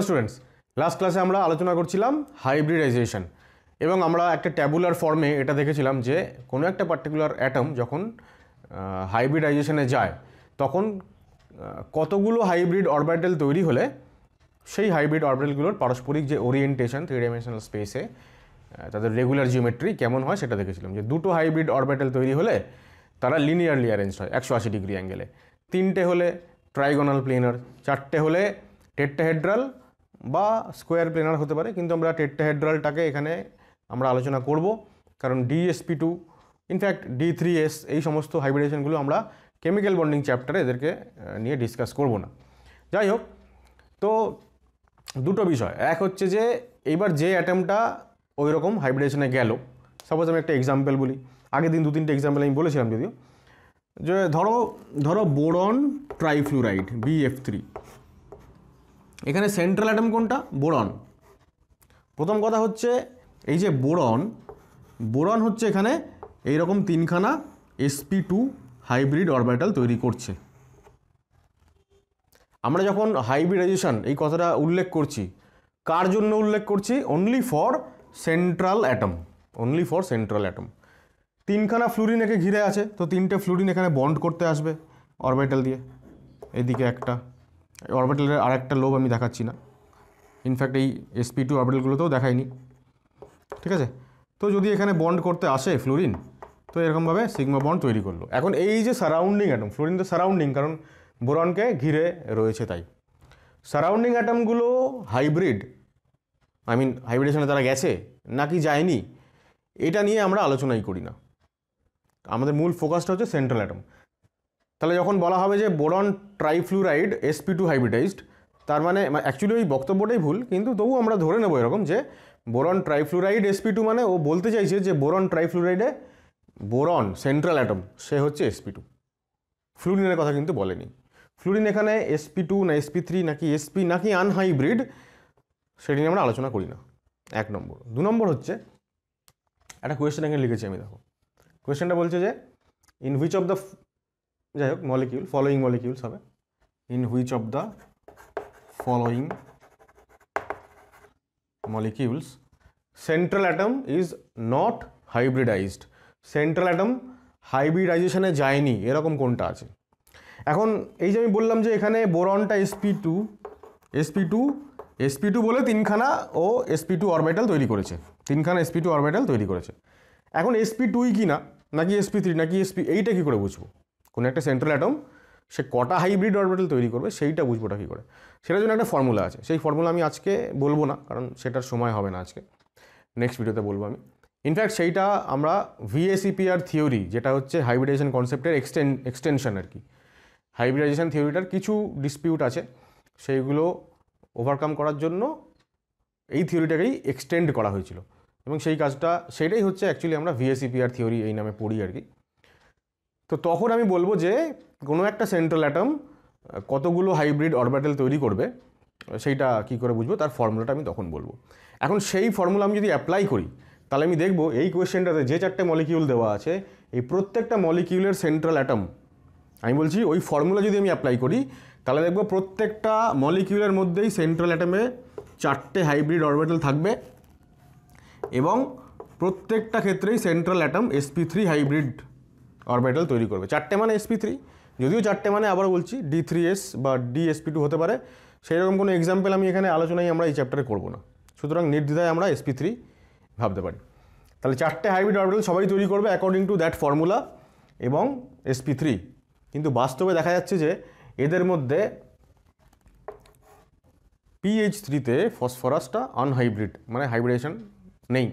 Hello students last ক্লাসে আমরা আলোচনা করছিলাম হাইব্রিডাইজেশন এবং আমরা একটা ট্যাবুলার ফর্মে এটা দেখেছিলাম যে কোনো একটা পার্টিকুলার অ্যাটম যখন হাইব্রিডাইজেশনে যায় তখন কতগুলো হাইব্রিড অরবাইটেল তৈরি হলে সেই হাইব্রিড অরবাইটেলগুলোর পারস্পরিক যে ওরিয়েন্টেশন থ্রি ডাইমেনশনাল স্পেসে তাদের রেগুলার জিওমেট্রি কেমন হয় সেটা দেখেছিলাম যে দুটো হাইব্রিড অরবাইটেল তৈরি হলে তারা লিনিয়ারলি অ্যারেঞ্জ হয় একশো আশি ডিগ্রি অ্যাঙ্গেলে তিনটে হলে ট্রাইগোনাল প্লেনার চারটে হলে টেট্টাহেড্রাল বা স্কোয়ার প্লেনার হতে পারে কিন্তু আমরা টেট্টাহেড্রালটাকে এখানে আমরা আলোচনা করব কারণ DSP two in fact D three S এই সমস্ত হাইব্রিডেশনগুলো আমরা কেমিক্যাল বন্ডিং চ্যাপ্টারে এদেরকে নিয়ে ডিসকাস করব না যাই হোক তো দুটো বিষয় এক হচ্ছে যে এইবার যে অ্যাটেম্পটা ওই রকম হাইব্রিডেশনে গেল সাপোজ আমি একটা এক্সাম্পল বলি আগে দিন দু তিনটে এক্সাম্পল আমি বলেছিলাম যদিও যে ধরো ধরো বোরন ট্রাইফ্লুরাইড বিএফ থ্রি এখানে সেন্ট্রাল অ্যাটম কোনটা বোরন প্রথম কথা হচ্ছে এই যে বোরন বোরন হচ্ছে এখানে এই রকম তিনখানা এসপি টু হাইব্রিড অরবাইটাল তৈরি করছে আমরা যখন হাইব্রিডাইজেশন এই কথাটা উল্লেখ করছি কার জন্য উল্লেখ করছি only for central atom only for central atom তিনখানা ফ্লুরিন একে ঘিরে আছে তো তিনটে ফ্লুরিন এখানে বন্ড করতে আসবে অরবাইটাল দিয়ে এদিকে একটা অরবিটালের আর একটা লোভ আমি দেখাচ্ছি না ইনফ্যাক্ট এই এসপি টু অরবিটালগুলোতেও দেখায়নি ঠিক আছে তো যদি এখানে বন্ড করতে আসে ফ্লোরিন তো এরকমভাবে সিগমা বন্ড তৈরি করলো এখন এই যে সারাউন্ডিং অ্যাটম ফ্লোরিন তো সারাউন্ডিং কারণ বোরনকে ঘিরে রয়েছে তাই সারাউন্ডিং অ্যাটমগুলো হাইব্রিড আই মিন হাইব্রিডেশনে তারা গেছে নাকি যায়নি এটা নিয়ে আমরা আলোচনাই করি না আমাদের মূল ফোকাসটা হচ্ছে সেন্ট্রাল অ্যাটম তাহলে যখন বলা হবে যে boron trifluoride SP two hybridized তার মানে অ্যাকচুয়ালি মানে ওই বক্তব্যটাই ভুল কিন্তু তবু আমরা ধরে নেবো এরকম যে বোরন ট্রাইফ্লুরাইড এসপি টু মানে ও বলতে চাইছে যে বোরন ট্রাইফ্লুরাইডে বোরন সেন্ট্রাল অ্যাটম সে হচ্ছে এসপি টু ফ্লুরিনের কথা কিন্তু বলেনি ফ্লুরিন এখানে এসপি টু না এসপি থ্রি নাকি এসপি নাকি আনহাইব্রিড সেটি নিয়ে আমরা আলোচনা করি না এক নম্বর দু নম্বর হচ্ছে একটা কোয়েশ্চেন এখানে লিখেছি আমি দেখো কোয়েশ্চেনটা বলছে যে ইন হুইচ অফ দ্য যাই হোক মলিকিউল ফলোয়িং মলিকিউলস হবে in which of the following molecules central atom is not hybridized central atom হাইব্রিডাইজেশনে যায়নি এরকম কোনটা আছে এখন এই যে আমি বললাম যে এখানে বোরনটা SP two SP two SP two বলে তিনখানা ও এসপি টু অরবিটাল তৈরি করেছে তিনখানা এসপি টু অরবিটাল তৈরি করেছে এখন এসপি টুই কি না নাকি এসপি থ্রি নাকি এসপি এইটা কী করে বুঝবো কোনো একটা সেন্ট্রাল অ্যাটম সে কটা হাইব্রিড অরবিটাল তৈরি করবে সেইটা বুঝবোটা কী করে সেটার জন্য একটা ফর্মুলা আছে সেই ফর্মুলা আমি আজকে বলবো না কারণ সেটার সময় হবে না আজকে নেক্সট ভিডিওতে বলবো আমি ইনফ্যাক্ট সেইটা আমরা ভিএসিপিআর থিওরি যেটা হচ্ছে হাইব্রিডাইজেশন কনসেপ্টের এক্সটেন এক্সটেনশন আর কি হাইব্রিডাইজেশন থিওরিটার কিছু ডিসপিউট আছে সেইগুলো ওভারকাম করার জন্য এই থিওরিটাকেই এক্সটেন্ড করা হয়েছিল এবং সেই কাজটা সেটাই হচ্ছে অ্যাকচুয়ালি আমরা ভিএসিপিআর থিওরি এই নামে পড়ি আর কি তো তখন আমি বলবো যে কোনো একটা সেন্ট্রাল অ্যাটম কতগুলো হাইব্রিড অরবিটাল তৈরি করবে সেইটা কি করে বুঝবো তার ফর্মুলাটা আমি তখন বলবো এখন সেই ফর্মুলা আমি যদি অ্যাপ্লাই করি তাহলে আমি দেখব এই কোয়েশ্চেনটাতে যে চারটে মলিকিউল দেওয়া আছে এই প্রত্যেকটা মলিকিউলের সেন্ট্রাল অ্যাটম আমি বলছি ওই ফর্মুলা যদি আমি অ্যাপ্লাই করি তাহলে দেখব প্রত্যেকটা মলিকিউলের মধ্যেই সেন্ট্রাল অ্যাটমে চারটে হাইব্রিড অরবিটাল থাকবে এবং প্রত্যেকটা ক্ষেত্রেই central atom SP three hybrid orbital তৈরি করবে চারটে মানে এসপি থ্রি যদিও চারটে মানে আবার বলছি ডি থ্রি এস বা ডি এসপি টু হতে পারে সেই রকম কোনো এক্সাম্পল আমি এখানে আলোচনায় আমরা এই চ্যাপ্টারে করবো না সুতরাং নির্দ্বিধায় আমরা এসপি থ্রি ভাবতে পারি তাহলে চারটে হাইব্রিড অরবিটাল সবাই তৈরি করবে অ্যাকর্ডিং টু দ্যাট ফর্মুলা এবং এসপি থ্রি কিন্তু বাস্তবে দেখা যাচ্ছে যে এদের মধ্যে পিএইচ থ্রিতে ফসফরাসটা আনহাইব্রিড মানে হাইব্রিডেশন নেই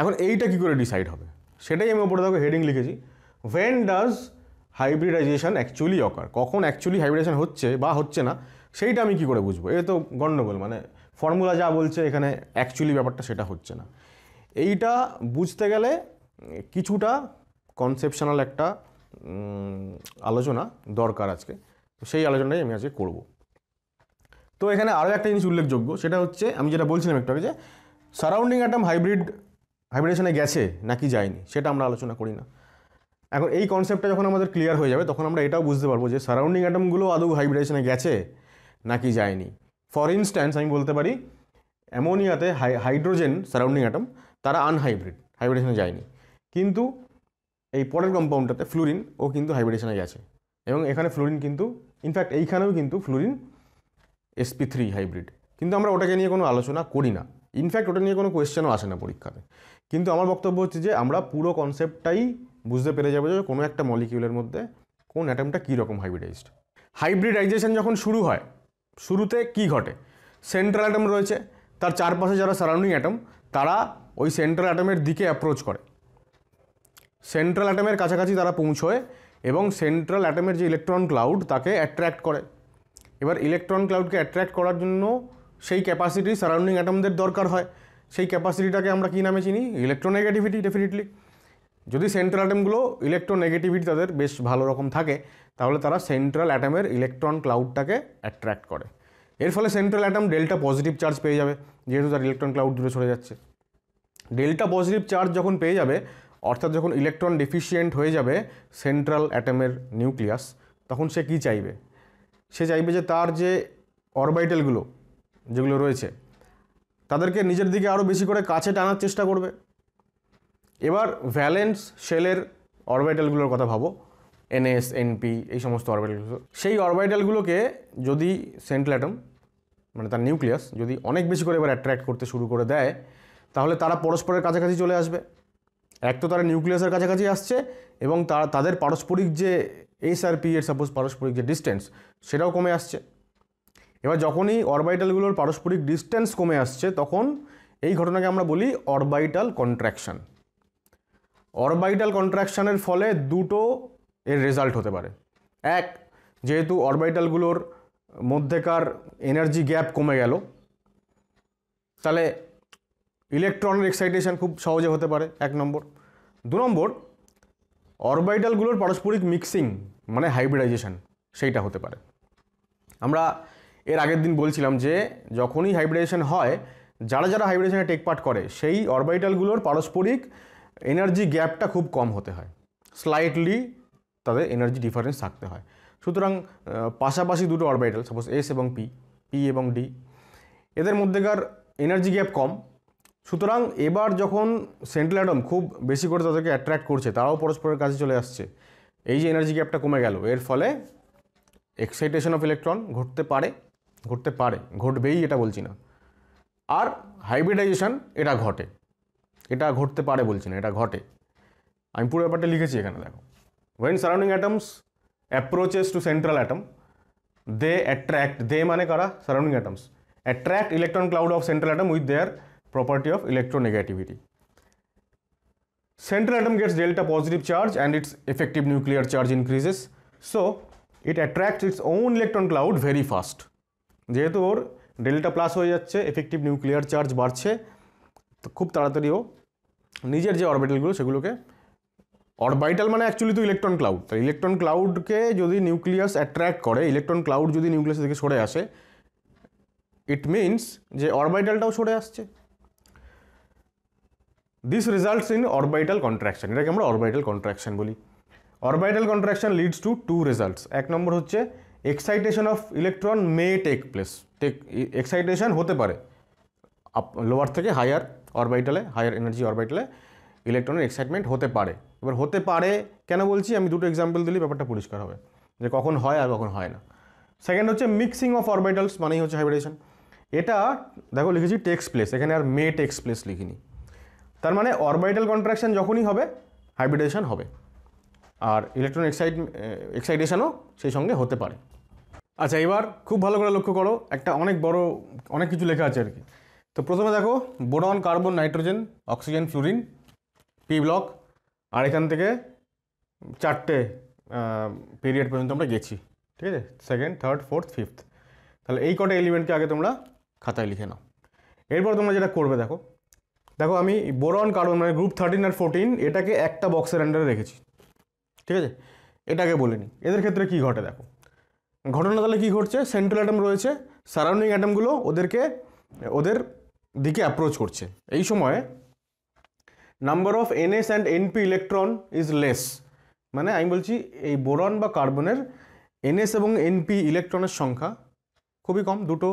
এখন এইটা কি করে ডিসাইড হবে সেটাই আমি ওপরে দেখো হেডিং লিখেছি when does hybridization actually occur কখন অ্যাকচুয়ালি হাইব্রিডাইজেশন হচ্ছে বা হচ্ছে না সেইটা আমি কি করে বুঝবো এ তো গণ্ডগোল মানে ফর্মুলা যা বলছে এখানে অ্যাকচুয়ালি ব্যাপারটা সেটা হচ্ছে না এইটা বুঝতে গেলে কিছুটা কনসেপশনাল একটা আলোচনা দরকার আজকে তো সেই আলোচনাটাই আমি আজকে করব তো এখানে আরও একটা জিনিস উল্লেখযোগ্য সেটা হচ্ছে আমি যেটা বলছিলাম একটু আগে যে সারাউন্ডিং অ্যাটাম হাইব্রিড হাইব্রিডেশনে গেছে নাকি যায়নি সেটা আমরা আলোচনা করি না এখন এই কনসেপ্টটা যখন আমাদের ক্লিয়ার হয়ে যাবে তখন আমরা এটাও বুঝতে পারবো যে সারাউন্ডিং অ্যাটমগুলো আদৌ হাইব্রিডেশনে গেছে নাকি যায়নি ফর ইনস্ট্যান্স আমি বলতে পারি অ্যামোনিয়াতে হাই হাইড্রোজেন সারাউন্ডিং অ্যাটম তারা আনহাইব্রিড হাইব্রিডেশনে যায়নি কিন্তু এই পরের কম্পাউন্ডটাতে ফ্লুরিন ও কিন্তু হাইব্রিডেশনে গেছে এবং এখানে ফ্লুরিন কিন্তু ইনফ্যাক্ট এইখানেও কিন্তু ফ্লুরিন এসপি থ্রি হাইব্রিড কিন্তু আমরা ওটাকে নিয়ে কোনো আলোচনা করি না ইনফ্যাক্ট ওটা নিয়ে কোনো কোয়েশ্চেনও আসে না পরীক্ষাতে কিন্তু আমার বক্তব্য হচ্ছে যে আমরা পুরো কনসেপ্টটাই বুঝতে পেরে যাবো যে কোনো একটা মলিকিউলের মধ্যে কোন অ্যাটমটা কীরকম হাইব্রিডাইজড হাইব্রিডাইজেশন যখন শুরু হয় শুরুতে কি ঘটে সেন্ট্রাল অ্যাটম রয়েছে তার চারপাশে যারা সারাউন্ডিং অ্যাটম তারা ওই সেন্ট্রাল অ্যাটমের দিকে অ্যাপ্রোচ করে সেন্ট্রাল অ্যাটমের কাছাকাছি তারা পৌঁছয় এবং সেন্ট্রাল অ্যাটমের যে ইলেকট্রন ক্লাউড তাকে অ্যাট্রাক্ট করে এবার ইলেকট্রন ক্লাউডকে অ্যাট্রাক্ট করার জন্য সেই ক্যাপাসিটি সারাউন্ডিং অ্যাটমদের দরকার হয় সেই ক্যাপাসিটিটাকে আমরা কী নামে চিনি ইলেকট্রোনেগেটিভিটি ডেফিনেটলি যদি সেন্ট্রাল অ্যাটেমগুলো ইলেকট্রোনেগেটিভিটি তাদের বেশ ভালো রকম থাকে তাহলে তারা সেন্ট্রাল অ্যাটমের ইলেকট্রন ক্লাউডটাকে অ্যাট্রাক্ট করে এর ফলে central atom delta positive charge পেয়ে যাবে যেহেতু তার ইলেকট্রন ক্লাউড দূরে সরে যাচ্ছে ডেল্টা পজিটিভ চার্জ যখন পেয়ে যাবে অর্থাৎ যখন ইলেকট্রন ডেফিসিয়েন্ট হয়ে যাবে সেন্ট্রাল অ্যাটমের নিউক্লিয়াস তখন সে কি চাইবে সে চাইবে যে তার যে অরবাইটেলগুলো যেগুলো রয়েছে তাদেরকে নিজের দিকে আরও বেশি করে কাছে টানার চেষ্টা করবে এবার ভ্যালেন্স শেলের অরবাইটালগুলোর কথা ভাবো এনএস এনপি এই সমস্ত অরবাইটালগুলো সেই অরবাইটালগুলোকে যদি সেন্ট্রাল অ্যাটম মানে তার নিউক্লিয়াস যদি অনেক বেশি করে এবার অ্যাট্রাক্ট করতে শুরু করে দেয় তাহলে তারা পরস্পরের কাছাকাছি চলে আসবে এক তো তারা নিউক্লিয়াসের কাছাকাছি আসছে এবং তারা তাদের পারস্পরিক যে এস আর পি এর সাপোজ পারস্পরিক যে ডিস্টেন্স সেটাও কমে আসছে এবার যখনই অরবাইটালগুলোর পারস্পরিক ডিস্টেন্স কমে আসছে তখন এই ঘটনাকে আমরা বলি অরবাইটাল কন্ট্রাকশান অরবাইটাল কন্ট্রাকশানের ফলে দুটো এর রেজাল্ট হতে পারে এক যেহেতু অরবাইটালগুলোর মধ্যেকার এনার্জি গ্যাপ কমে গেল তাহলে ইলেকট্রনের এক্সাইটেশন খুব সহজে হতে পারে এক নম্বর দু নম্বর অরবাইটালগুলোর পারস্পরিক মিক্সিং মানে হাইব্রিডাইজেশন সেইটা হতে পারে আমরা এর আগের দিন বলছিলাম যে যখনই হাইব্রিডেশন হয় যারা যারা হাইব্রিডেশনে টেক পার্ট করে সেই অরবাইটালগুলোর পারস্পরিক এনার্জি গ্যাপটা খুব কম হতে হয় স্লাইটলি তাদের এনার্জি ডিফারেন্স থাকতে হয় সুতরাং পাশাপাশি দুটো অরবাইটাল সাপোজ এস এবং পি পি এবং ডি এদের মধ্যেকার এনার্জি গ্যাপ কম সুতরাং এবার যখন সেন্ট্রাল অ্যাটম খুব বেশি করে তাদেরকে অ্যাট্রাক্ট করছে তারাও পরস্পরের কাছে চলে আসছে এই যে এনার্জি গ্যাপটা কমে গেল এর ফলে এক্সাইটেশন অফ ইলেকট্রন ঘটতে পারে ঘটতে পারে ঘটবেই এটা বলছি না আর হাইব্রিডাইজেশান এটা ঘটে এটা ঘটতে পারে বলছি না এটা ঘটে আমি পুরো ব্যাপারটা লিখেছি এখানে দেখো when surrounding atoms approaches to central atom they attract they মানে কারা surrounding atoms attract electron cloud of central atom with their property of electronegativity. Central atom gets delta positive charge and its effective nuclear charge increases. So, it attracts its own electron cloud very fast. যেহেতু ওর delta plus হয়ে যাচ্ছে effective nuclear charge বাড়ছে তো খুব তাড়াতাড়ি ও নিজের যে অরবিটালগুলো সেগুলোকে অরবাইটাল মানে অ্যাকচুয়ালি তো ইলেকট্রন ক্লাউড তাই ইলেকট্রন ক্লাউডকে যদি নিউক্লিয়াস অ্যাট্রাক্ট করে ইলেকট্রন ক্লাউড যদি নিউক্লিয়াস থেকে সরে আসে ইট মিনস যে অরবাইটালটাও সরে আসছে this results in orbital contraction এটাকে আমরা অরবাইটাল কন্ট্রাকশন বলি orbital contraction leads to to results এক নম্বর হচ্ছে excitation of electron may take place take excitation হতে পারে আপ লোয়ার থেকে হায়ার অরবাইটালে হায়ার এনার্জি অরবাইটালে ইলেকট্রনের এক্সাইটমেন্ট হতে পারে এবার হতে পারে কেন বলছি আমি দুটো এক্সাম্পল দিলে ব্যাপারটা পরিষ্কার হবে যে কখন হয় আর কখন হয় না সেকেন্ড হচ্ছে মিক্সিং অফ অরবাইটালস মানেই হচ্ছে হাইব্রিডেশন এটা দেখো লিখেছি টেক্স প্লেস এখানে আর মে টেক্স প্লেস লিখিনি তার মানে অরবাইটাল কন্ট্রাকশান যখনই হবে হাইব্রিডেশন হবে আর ইলেকট্রন এক্সাইট এক্সাইটেশনও সেই সঙ্গে হতে পারে আচ্ছা এবার খুব ভালো করে লক্ষ্য করো একটা অনেক বড় অনেক কিছু লেখা আছে আর কি তো প্রথমে দেখো boron carbon nitrogen oxygen fluorine P block আর এখান থেকে চারটে পিরিয়ড পর্যন্ত আমরা গেছি ঠিক আছে সেকেন্ড থার্ড ফোর্থ ফিফথ তাহলে এই কটা এলিমেন্টকে আগে তোমরা খাতায় লিখে নাও এরপর তোমরা যেটা করবে দেখো দেখো আমি বোরন কার্বন মানে গ্রুপ থার্টিন আর ফোরটিন এটাকে একটা বক্সের আন্ডারে রেখেছি ঠিক আছে এটাকে বলিনি এদের ক্ষেত্রে কি ঘটে দেখো ঘটনা তাহলে কী ঘটছে সেন্ট্রাল অ্যাটম রয়েছে সারাউন্ডিং অ্যাটমগুলো ওদেরকে ওদের দিকে অ্যাপ্রোচ করছে এই সময়ে number of NS and NP electron is less মানে আমি বলছি এই বোরন বা কার্বনের এনএস এবং এনপি ইলেকট্রনের সংখ্যা খুবই কম দুটো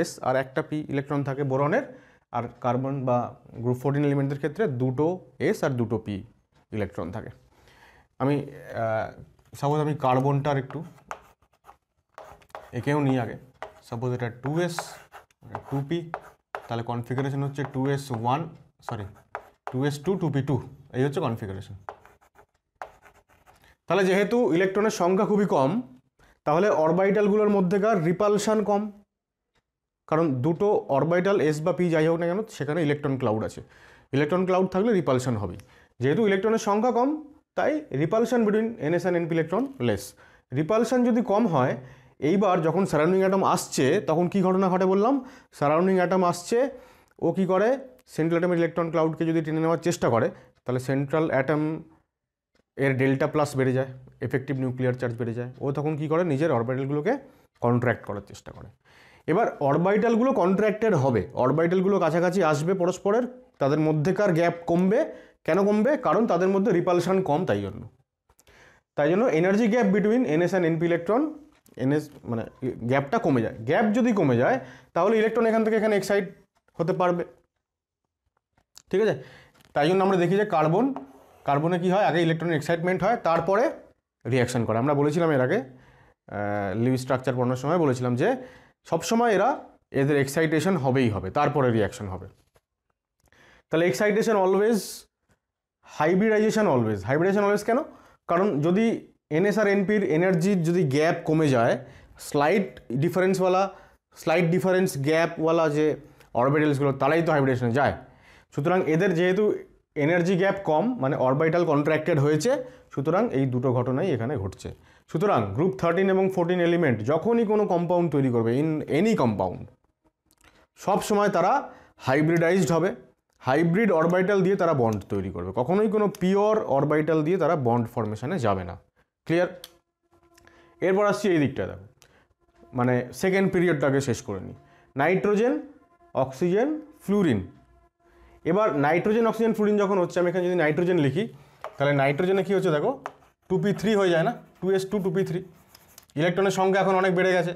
এস আর একটা পি ইলেকট্রন থাকে বোরনের আর কার্বন বা গ্রুপ ফোরটিন এলিমেন্টের ক্ষেত্রে দুটো এস আর দুটো পি ইলেকট্রন থাকে আমি সাপোজ আমি কার্বনটার একটু একেও নিই আগে সাপোজ এটা টু এস টু পি তাহলে কনফিগারেশন হচ্ছে two S one sorry two S two two P two এই হচ্ছে কনফিগারেশন তাহলে যেহেতু ইলেকট্রনের সংখ্যা খুবই কম তাহলে অরবাইটালগুলোর মধ্যেকার রিপালশান কম কারণ দুটো অরবাইটাল এস বা পি যাই হোক না কেন সেখানে ইলেকট্রন ক্লাউড আছে ইলেকট্রন ক্লাউড থাকলে রিপালশান হবেই যেহেতু ইলেকট্রনের সংখ্যা কম তাই repulsion between NS and NP electron less repulsion যদি কম হয় এইবার যখন সারাউন্ডিং অ্যাটম আসছে তখন কি ঘটনা ঘটে বললাম সারাউন্ডিং অ্যাটম আসছে ও কি করে সেন্ট্রাল অ্যাটমের ইলেকট্রন ক্লাউডকে যদি টেনে নেওয়ার চেষ্টা করে তাহলে সেন্ট্রাল অ্যাটম এর ডেল্টা প্লাস বেড়ে যায় এফেক্টিভ নিউক্লিয়ার চার্জ বেড়ে যায় ও তখন কি করে নিজের অরবাইটালগুলোকে কন্ট্র্যাক্ট করার চেষ্টা করে এবার অরবাইটালগুলো কন্ট্র্যাক্টেড হবে অরবাইটালগুলো কাছাকাছি আসবে পরস্পরের তাদের মধ্যেকার গ্যাপ কমবে কেন কমবে কারণ তাদের মধ্যে রিপালশান কম তাই জন্য তাই জন্য energy gap between NS and NP electron NS মানে গ্যাপটা কমে যায় গ্যাপ যদি কমে যায় তাহলে ইলেকট্রন এখান থেকে এখানে এক্সাইট হতে পারবে ঠিক আছে তাই জন্য আমরা দেখি যে কার্বন কার্বনে কি হয় আগে ইলেকট্রন এক্সাইটমেন্ট হয় তারপরে রিয়াকশান করে আমরা বলেছিলাম এর আগে লিভ স্ট্রাকচার পড়ানোর সময় বলেছিলাম যে সবসময় এরা এদের এক্সাইটেশন হবেই হবে তারপরে রিয়াকশন হবে তাহলে excitation always hybridization always hybridization always কেন কারণ যদি এনএস এনপির এনার্জির যদি গ্যাপ কমে যায় স্লাইড ডিফারেন্সওয়ালা স্লাইড ডিফারেন্স গ্যাপওয়ালা যে অরবিটালসগুলো তারাই তো হাইব্রিডেশনে যায় সুতরাং এদের যেহেতু এনার্জি গ্যাপ কম মানে অরবাইটাল কন্ট্র্যাক্টেড হয়েছে সুতরাং এই দুটো ঘটনাই এখানে ঘটছে সুতরাং গ্রুপ থার্টিন এবং ফোরটিন এলিমেন্ট যখনই কোনো কম্পাউন্ড তৈরি করবে ইন এনি কম্পাউন্ড সব সময় তারা হাইব্রিডাইজড হবে হাইব্রিড অরবাইটাল দিয়ে তারা বন্ড তৈরি করবে কখনোই কোনো পিওর অরবাইটাল দিয়ে তারা বন্ড ফর্মেশানে যাবে না ক্লিয়ার এরপর আসছি এই দিকটা দেখো মানে সেকেন্ড পিরিয়ডটাকে শেষ করে নিই নাইট্রোজেন অক্সিজেন ফ্লুরিন এবার নাইট্রোজেন অক্সিজেন ফ্লুরিন যখন হচ্ছে আমি এখানে যদি নাইট্রোজেন লিখি তাহলে নাইট্রোজেনে কী হচ্ছে দেখো টু থ্রি হয়ে যায় না টু এস টু থ্রি ইলেকট্রনের সংখ্যা এখন অনেক বেড়ে গেছে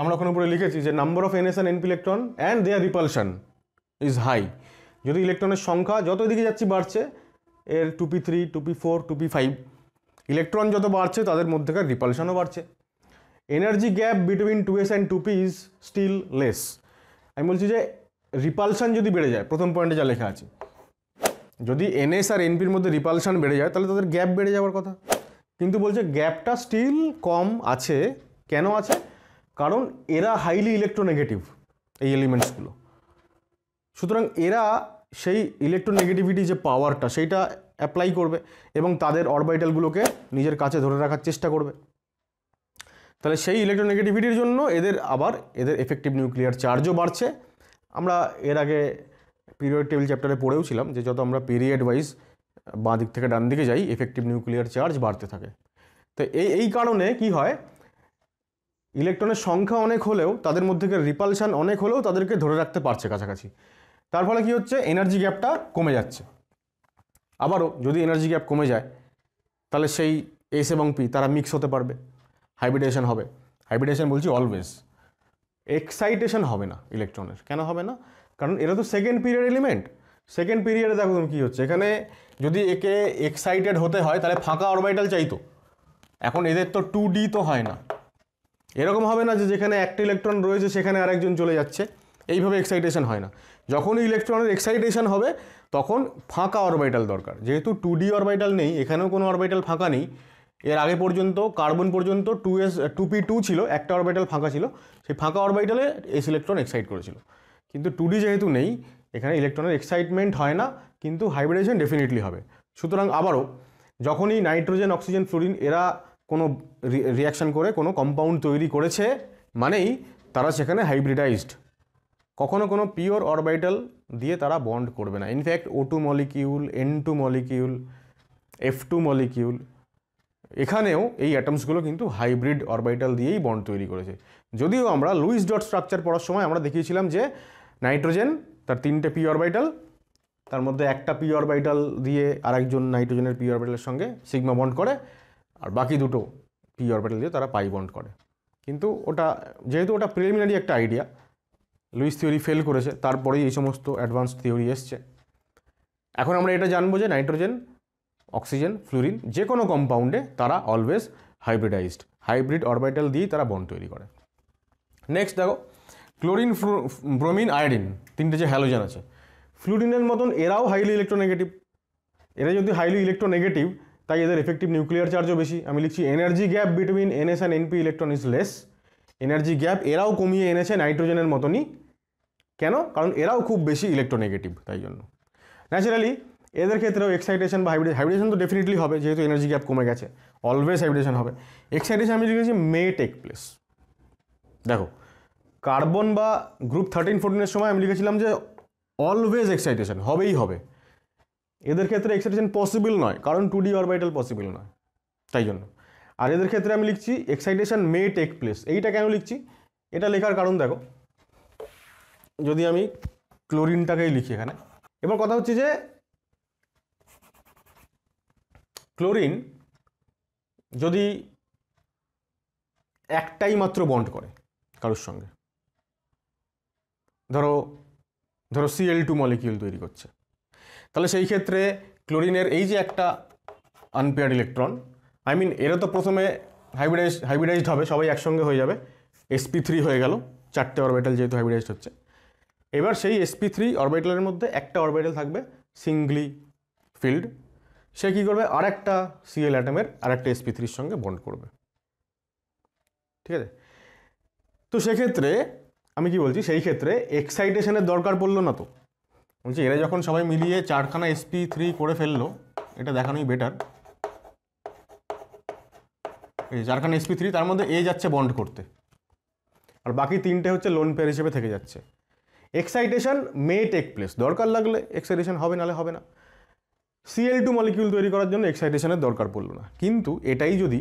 আমরা ওখানে উপরে লিখেছি যে number of NS N electron and their repulsion is high যদি ইলেকট্রনের সংখ্যা যত দিকে যাচ্ছি বাড়ছে এর two P three two P four two P five electron যত বাড়ছে তাদের মধ্যেকার রিপালশনও বাড়ছে energy gap between two S and two P is still less আমি বলছি যে রিপালশান যদি বেড়ে যায় প্রথম পয়েন্টে যা লেখা আছে যদি এনএস আর এনপির মধ্যে রিপালশান বেড়ে যায় তাহলে তাদের গ্যাপ বেড়ে যাওয়ার কথা কিন্তু বলছে গ্যাপটা স্টিল কম আছে কেন আছে কারণ এরা হাইলি ইলেকট্রোনেগেটিভ এই এলিমেন্টসগুলো সুতরাং এরা সেই ইলেকট্রোনেগেটিভিটি যে পাওয়ারটা সেইটা অ্যাপ্লাই করবে এবং তাদের অরবাইটালগুলোকে নিজের কাছে ধরে রাখার চেষ্টা করবে তাহলে সেই ইলেকট্রোনেগেটিভিটির জন্য এদের আবার এদের এফেক্টিভ নিউক্লিয়ার চার্জও বাড়ছে আমরা এর আগে পিরিয়ড টেবিল চ্যাপ্টারে পড়েও ছিলাম যে যত আমরা পিরিয়ড ওয়াইজ বাঁ দিক থেকে ডান দিকে যাই এফেক্টিভ নিউক্লিয়ার চার্জ বাড়তে থাকে তো এই এই কারণে কি হয় ইলেকট্রনের সংখ্যা অনেক হলেও তাদের মধ্যে রিপালশান অনেক হলেও তাদেরকে ধরে রাখতে পারছে কাছাকাছি তার ফলে কী হচ্ছে এনার্জি গ্যাপটা কমে যাচ্ছে আবারও যদি এনার্জি গ্যাপ কমে যায় তাহলে সেই এস এবং পি তারা মিক্স হতে পারবে হাইব্রিডেশন হবে হাইব্রিডেশন বলছি অলওয়েজ এক্সাইটেশন হবে না ইলেকট্রনের কেন হবে না কারণ এরা তো সেকেন্ড পিরিয়ড এলিমেন্ট সেকেন্ড পিরিয়ডে দেখো তুমি কী হচ্ছে এখানে যদি একে এক্সাইটেড হতে হয় তাহলে ফাঁকা অরবাইটাল চাইতো এখন এদের তো টু ডি তো হয় না এরকম হবে না যে যেখানে একটা ইলেকট্রন রয়েছে সেখানে আরেকজন চলে যাচ্ছে এইভাবে এক্সাইটেশন হয় না যখন ইলেকট্রনের এক্সাইটেশন হবে তখন ফাঁকা অরবাইটাল দরকার যেহেতু টু ডি অরবাইটাল নেই এখানেও কোনো অরবাইটাল ফাঁকা নেই এর আগে পর্যন্ত কার্বন পর্যন্ত two S two P two ছিল একটা অরবাইটাল ফাঁকা ছিল সেই ফাঁকা অরবাইটালে এস ইলেকট্রন এক্সাইট করেছিল কিন্তু টু ডি যেহেতু নেই এখানে ইলেকট্রনের এক্সাইটমেন্ট হয় না কিন্তু হাইব্রিডেশন ডেফিনেটলি হবে সুতরাং আবারও যখনই নাইট্রোজেন অক্সিজেন ফ্লোরিন এরা কোনো রিয়াকশান করে কোনো কম্পাউন্ড তৈরি করেছে মানেই তারা সেখানে হাইব্রিডাইজড কখনো কোনো পিওর অরবাইটাল দিয়ে তারা বন্ড করবে না in fact O two molecule N two molecule F two molecule এখানেও এই অ্যাটমসগুলো কিন্তু হাইব্রিড অরবাইটাল দিয়েই বন্ড তৈরি করেছে যদিও আমরা লুইস ডট স্ট্রাকচার পড়ার সময় আমরা দেখিয়েছিলাম যে নাইট্রোজেন তার তিনটে পি অরবাইটাল তার মধ্যে একটা পি অরবাইটাল দিয়ে আরেকজন নাইট্রোজেনের পি অরবাইটালের সঙ্গে সিগমা বন্ড করে আর বাকি দুটো পি অরবাইটাল দিয়ে তারা পাই বন্ড করে কিন্তু ওটা যেহেতু ওটা প্রিলিমিনারি একটা আইডিয়া লুইস থিওরি ফেল করেছে তারপরেই এই সমস্ত অ্যাডভান্স থিওরি এসছে এখন আমরা এটা জানবো যে নাইট্রোজেন অক্সিজেন ফ্লুরিন যে কোনো কম্পাউন্ডে তারা অলওয়েজ হাইব্রিডাইজড হাইব্রিড অরবাইটাল দিয়েই তারা বন তৈরি করে নেক্সট দেখো ক্লোরিন ব্রোমিন আয়োডিন তিনটে যে হ্যালোজেন আছে ফ্লুরিনের মতন এরাও হাইলি ইলেকট্রোনেগেটিভ এরা যদি হাইলি ইলেকট্রোনেগেটিভ তাই এদের এফেক্টিভ নিউক্লিয়ার চার্জও বেশি আমি লিখছি energy gap between NS and NP electron is less energy gap এরাও কমিয়ে এনেছে নাইট্রোজেনের মতনই কেন কারণ এরাও খুব বেশি ইলেকট্রোনেগেটিভ তাই জন্য ন্যাচারালি এদের ক্ষেত্রেও এক্সাইটেশন বা হাইব্রিড হাইব্রিডেশন তো ডেফিনেটলি হবে যেহেতু এনার্জি গ্যাপ কমে গেছে অলওয়েজ হাইব্রিডেশন হবে এক্সাইটেশন আমি লিখেছি মে টেক প্লেস দেখো কার্বন বা গ্রুপ থার্টিন ফোরটিনের সময় আমি লিখেছিলাম যে অলওয়েজ এক্সাইটেশন হবেই হবে এদের ক্ষেত্রে এক্সাইটেশন পসিবল নয় কারণ টু ডি অরবাইটাল পসিবল নয় তাই জন্য আর এদের ক্ষেত্রে আমি লিখছি এক্সাইটেশন মে টেক প্লেস এইটা কেন লিখছি এটা লেখার কারণ দেখো যদি আমি ক্লোরিনটাকেই লিখি এখানে এবার কথা হচ্ছে যে ক্লোরিন যদি একটাই মাত্র বন্ড করে কারোর সঙ্গে ধরো ধরো সিএল টু মলিকিউল তৈরি করছে তাহলে সেই ক্ষেত্রে ক্লোরিনের এই যে একটা আনপেয়ার ইলেকট্রন আই মিন এরা তো প্রথমে হাইব্রিডাইজ হাইব্রিডাইজড হবে সবাই একসঙ্গে হয়ে যাবে এসপি থ্রি হয়ে গেল চারটে অরবেটাল যেহেতু হাইব্রিডাইজড হচ্ছে এবার সেই এসপি থ্রি অরবাইটালের মধ্যে একটা অরবাইটাল থাকবে সিঙ্গলি ফিল্ড সে কী করবে আর একটা সিএল অ্যাটমের আর একটা এসপি থ্রির সঙ্গে বন্ড করবে ঠিক আছে তো সেক্ষেত্রে আমি কি বলছি সেই ক্ষেত্রে এক্সাইটেশনের দরকার পড়লো না তো বলছি এরা যখন সবাই মিলিয়ে চারখানা এসপি থ্রি করে ফেললো এটা দেখানোই বেটার এই চারখানা এসপি থ্রি তার মধ্যে এ যাচ্ছে বন্ড করতে আর বাকি তিনটে হচ্ছে লোন পেয়ার হিসেবে থেকে যাচ্ছে এক্সাইটেশন মে টেক প্লেস দরকার লাগলে এক্সাইটেশন হবে নালে হবে না সিএল টু মলিকিউল তৈরি করার জন্য এক্সাইটেশনের দরকার পড়ল না কিন্তু এটাই যদি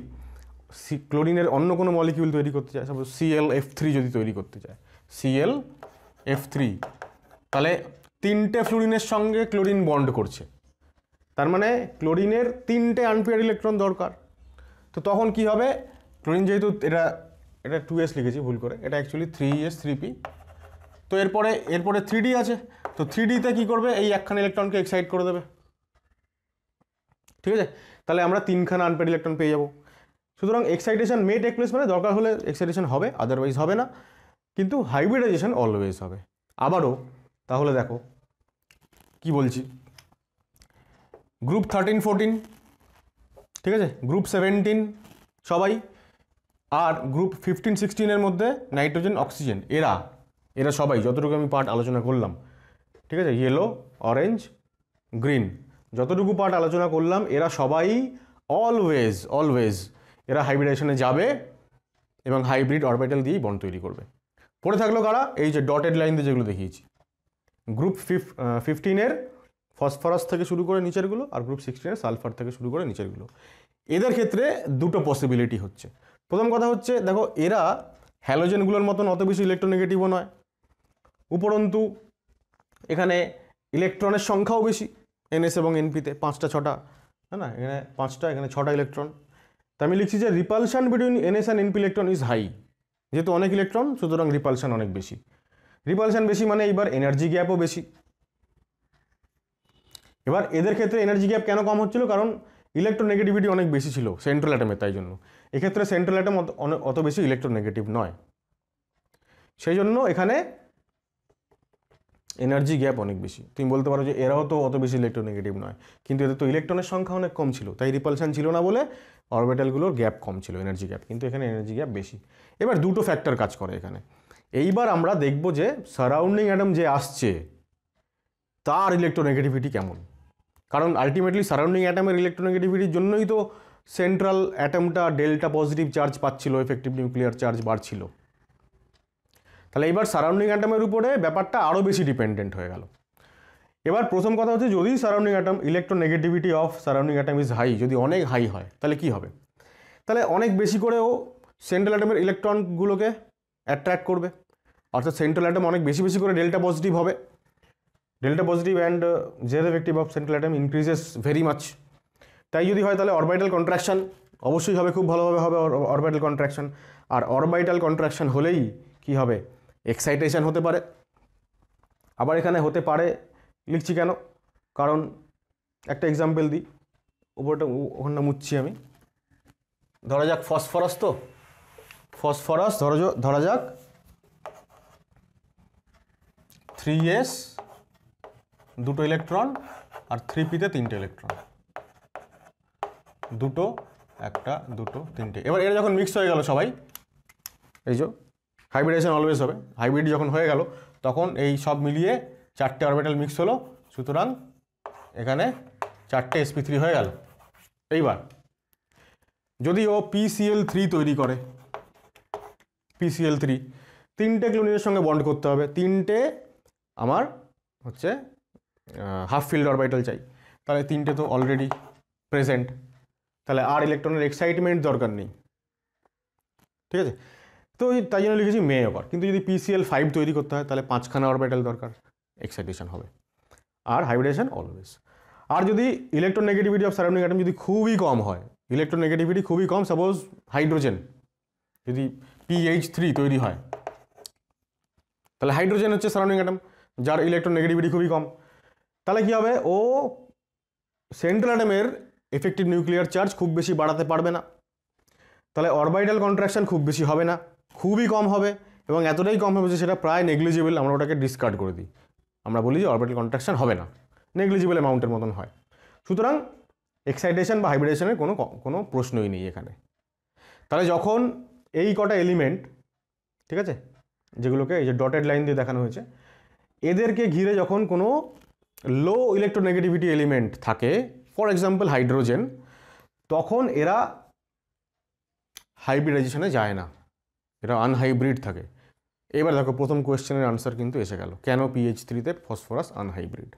সি ক্লোরিনের অন্য কোনো মলিকিউল তৈরি করতে চায় সাপোজ সিএল এফ থ্রি যদি তৈরি করতে চায় সিএল এফ থ্রি তাহলে তিনটে ফ্লোরিনের সঙ্গে ক্লোরিন বন্ড করছে তার মানে ক্লোরিনের তিনটে আনপেয়ার ইলেকট্রন দরকার তো তখন কি হবে ক্লোরিন যেহেতু এটা এটা টু এস লিখেছি ভুল করে এটা actually three S three P তো এরপরে এরপরে থ্রি আছে তো থ্রি ডিতে কী করবে এই একখানা ইলেকট্রনকে এক্সাইট করে দেবে ঠিক আছে তাহলে আমরা তিনখানা আনপেড ইলেকট্রন পেয়ে যাব সুতরাং এক্সাইটেশন মে টেক প্লেস মানে দরকার হলে এক্সাইটেশন হবে আদারওয়াইজ হবে না কিন্তু হাইব্রিডাইজেশন অলওয়েজ হবে আবারও তাহলে দেখো কি বলছি গ্রুপ থার্টিন ফোরটিন ঠিক আছে গ্রুপ সেভেন্টিন সবাই আর গ্রুপ ফিফটিন সিক্সটিনের মধ্যে নাইট্রোজেন অক্সিজেন এরা এরা সবাই যতটুকু আমি পার্ট আলোচনা করলাম ঠিক আছে ইয়েলো অরেঞ্জ গ্রিন যতটুকু পার্ট আলোচনা করলাম এরা সবাই অলওয়েজ অলওয়েজ এরা হাইব্রিডেশনে যাবে এবং হাইব্রিড অরবিটাল দিয়েই বন তৈরি করবে পড়ে থাকলো কারা এই যে ডটেড লাইন দিয়ে যেগুলো দেখিয়েছি গ্রুপ ফিফ ফিফটিনের ফসফরাস থেকে শুরু করে নিচেরগুলো আর গ্রুপ সিক্সটিনের সালফার থেকে শুরু করে নিচেরগুলো এদের ক্ষেত্রে দুটো পসিবিলিটি হচ্ছে প্রথম কথা হচ্ছে দেখো এরা হ্যালোজেনগুলোর মতন অত বেশি ইলেকট্রোনেগেটিভও নয় উপরন্তু এখানে ইলেকট্রনের সংখ্যাও বেশি এনএস এবং এনপিতে পাঁচটা ছটা হ্যাঁ না এখানে পাঁচটা এখানে ছটা ইলেকট্রন তা আমি লিখছি যে repulsion between NS and NP electron is high যেহেতু অনেক ইলেকট্রন সুতরাং রিপালশান অনেক বেশি রিপালশান বেশি মানে এইবার এনার্জি গ্যাপও বেশি এবার এদের ক্ষেত্রে এনার্জি গ্যাপ কেন কম হচ্ছিল কারণ ইলেকট্রোনেগেটিভিটি অনেক বেশি ছিল সেন্ট্রাল অ্যাটমে তাই জন্য এক্ষেত্রে সেন্ট্রাল অ্যাটম অত বেশি ইলেকট্রোনেগেটিভ নয় সেই জন্য এখানে এনার্জি গ্যাপ অনেক বেশি তুমি বলতে পারো যে এরাও তো অত বেশি ইলেকট্রোনেগেটিভ নয় কিন্তু এদের তো ইলেকট্রনের সংখ্যা অনেক কম ছিল তাই রিপালশান ছিল না বলে অরবিটালগুলোর গ্যাপ কম ছিল এনার্জি গ্যাপ কিন্তু এখানে এনার্জি গ্যাপ বেশি এবার দুটো ফ্যাক্টর কাজ করে এখানে এইবার আমরা দেখব যে সারাউন্ডিং অ্যাটম যে আসছে তার ইলেকট্রোনেগেটিভিটি কেমন কারণ আলটিমেটলি সারাউন্ডিং অ্যাটমের ইলেকট্রোনেগেটিভিটির জন্যই তো সেন্ট্রাল অ্যাটমটা ডেল্টা পজিটিভ চার্জ পাচ্ছিল এফেক্টিভ নিউক্লিয়ার চার্জ বাড়ছিল তাহলে এবার সারাউন্ডিং অ্যাটমের উপরে ব্যাপারটা আরও বেশি ডিপেন্ডেন্ট হয়ে গেল এবার প্রথম কথা হচ্ছে যদি surrounding atom electronegativity of surrounding atom is high যদি অনেক হাই হয় তাহলে কি হবে তাহলে অনেক বেশি করে ও সেন্ট্রাল অ্যাটমের ইলেকট্রনগুলোকে অ্যাট্রাক্ট করবে অর্থাৎ সেন্ট্রাল অ্যাটম অনেক বেশি বেশি করে ডেল্টা পজিটিভ হবে delta positive and Z effective of central atom increases very much তাই যদি হয় তাহলে অরবাইটাল কন্ট্রাকশান অবশ্যই হবে খুব ভালোভাবে হবে অরবাইটাল কন্ট্রাকশান আর অরবাইটাল কন্ট্রাকশান হলেই কি হবে এক্সাইটেশান হতে পারে আবার এখানে হতে পারে লিখছি কেন কারণ একটা এক্সাম্পল দিই উপরটা ওখানটা মুচ্ছি আমি ধরা যাক ফসফরাস তো ফসফরাস ধরা ধরা যাক থ্রি এস দুটো ইলেকট্রন আর থ্রি পিতে তিনটে ইলেকট্রন দুটো একটা দুটো তিনটে এবার এরা যখন মিক্স হয়ে গেল সবাই এই যে হাইব্রিডাইজেশন অলওয়েজ হবে হাইব্রিড যখন হয়ে গেল তখন এই সব মিলিয়ে চারটে অরবিটাল মিক্স হলো সুতরাং এখানে চারটে এসপি থ্রি হয়ে গেল এইবার যদি ও পিসিএল থ্রি তৈরি করে পিসিএল থ্রি তিনটে ক্লোনিনের সঙ্গে বন্ড করতে হবে তিনটে আমার হচ্ছে হাফ ফিল্ড অরবাইটাল চাই তাহলে তিনটে তো অলরেডি প্রেজেন্ট তাহলে আর ইলেকট্রনের এক্সাইটমেন্ট দরকার নেই ঠিক আছে তো তাই জন্য লিখেছি মে ওভার কিন্তু যদি পিসিএল ফাইভ তৈরি করতে হয় তাহলে পাঁচখানা অরবিটাল দরকার এক্সাইটেশন হবে আর হাইব্রিডেশন অলওয়েজ আর যদি electron negativity of surrounding atom যদি খুবই কম হয় ইলেকট্রন নেগেটিভিটি খুবই কম সাপোজ হাইড্রোজেন যদি পিএইচ থ্রি তৈরি হয় তাহলে হাইড্রোজেন হচ্ছে সারাউন্ডিং অ্যাটম যার ইলেকট্রন নেগেটিভিটি খুবই কম তাহলে কী হবে ও সেন্ট্রাল অ্যাটমের এফেক্টিভ নিউক্লিয়ার চার্জ খুব বেশি বাড়াতে পারবে না তাহলে অরবাইটাল কন্ট্রাকশন খুব বেশি হবে না খুবই কম হবে এবং এতটাই কম হবে যে সেটা প্রায় নেগলিজিবল আমরা ওটাকে ডিসকার্ড করে দিই আমরা বলি যে অরবিটাল কন্ট্রাকশন হবে না নেগলিজিবল অ্যামাউন্টের মতন হয় সুতরাং এক্সাইটেশন বা হাইব্রিডেশনের কোনো কোনো প্রশ্নই নেই এখানে তাহলে যখন এই কটা এলিমেন্ট ঠিক আছে যেগুলোকে এই যে ডটেড লাইন দিয়ে দেখানো হয়েছে এদেরকে ঘিরে যখন কোনো লো ইলেকট্রোনেগেটিভিটি এলিমেন্ট থাকে ফর এক্সাম্পল হাইড্রোজেন তখন এরা হাইব্রিডাইজেশনে যায় না এটা আনহাইব্রিড থাকে এবার দেখো প্রথম কোয়েশ্চেনের আনসার কিন্তু এসে গেল কেন পিএইচ থ্রিতে ফসফরাস আনহাইব্রিড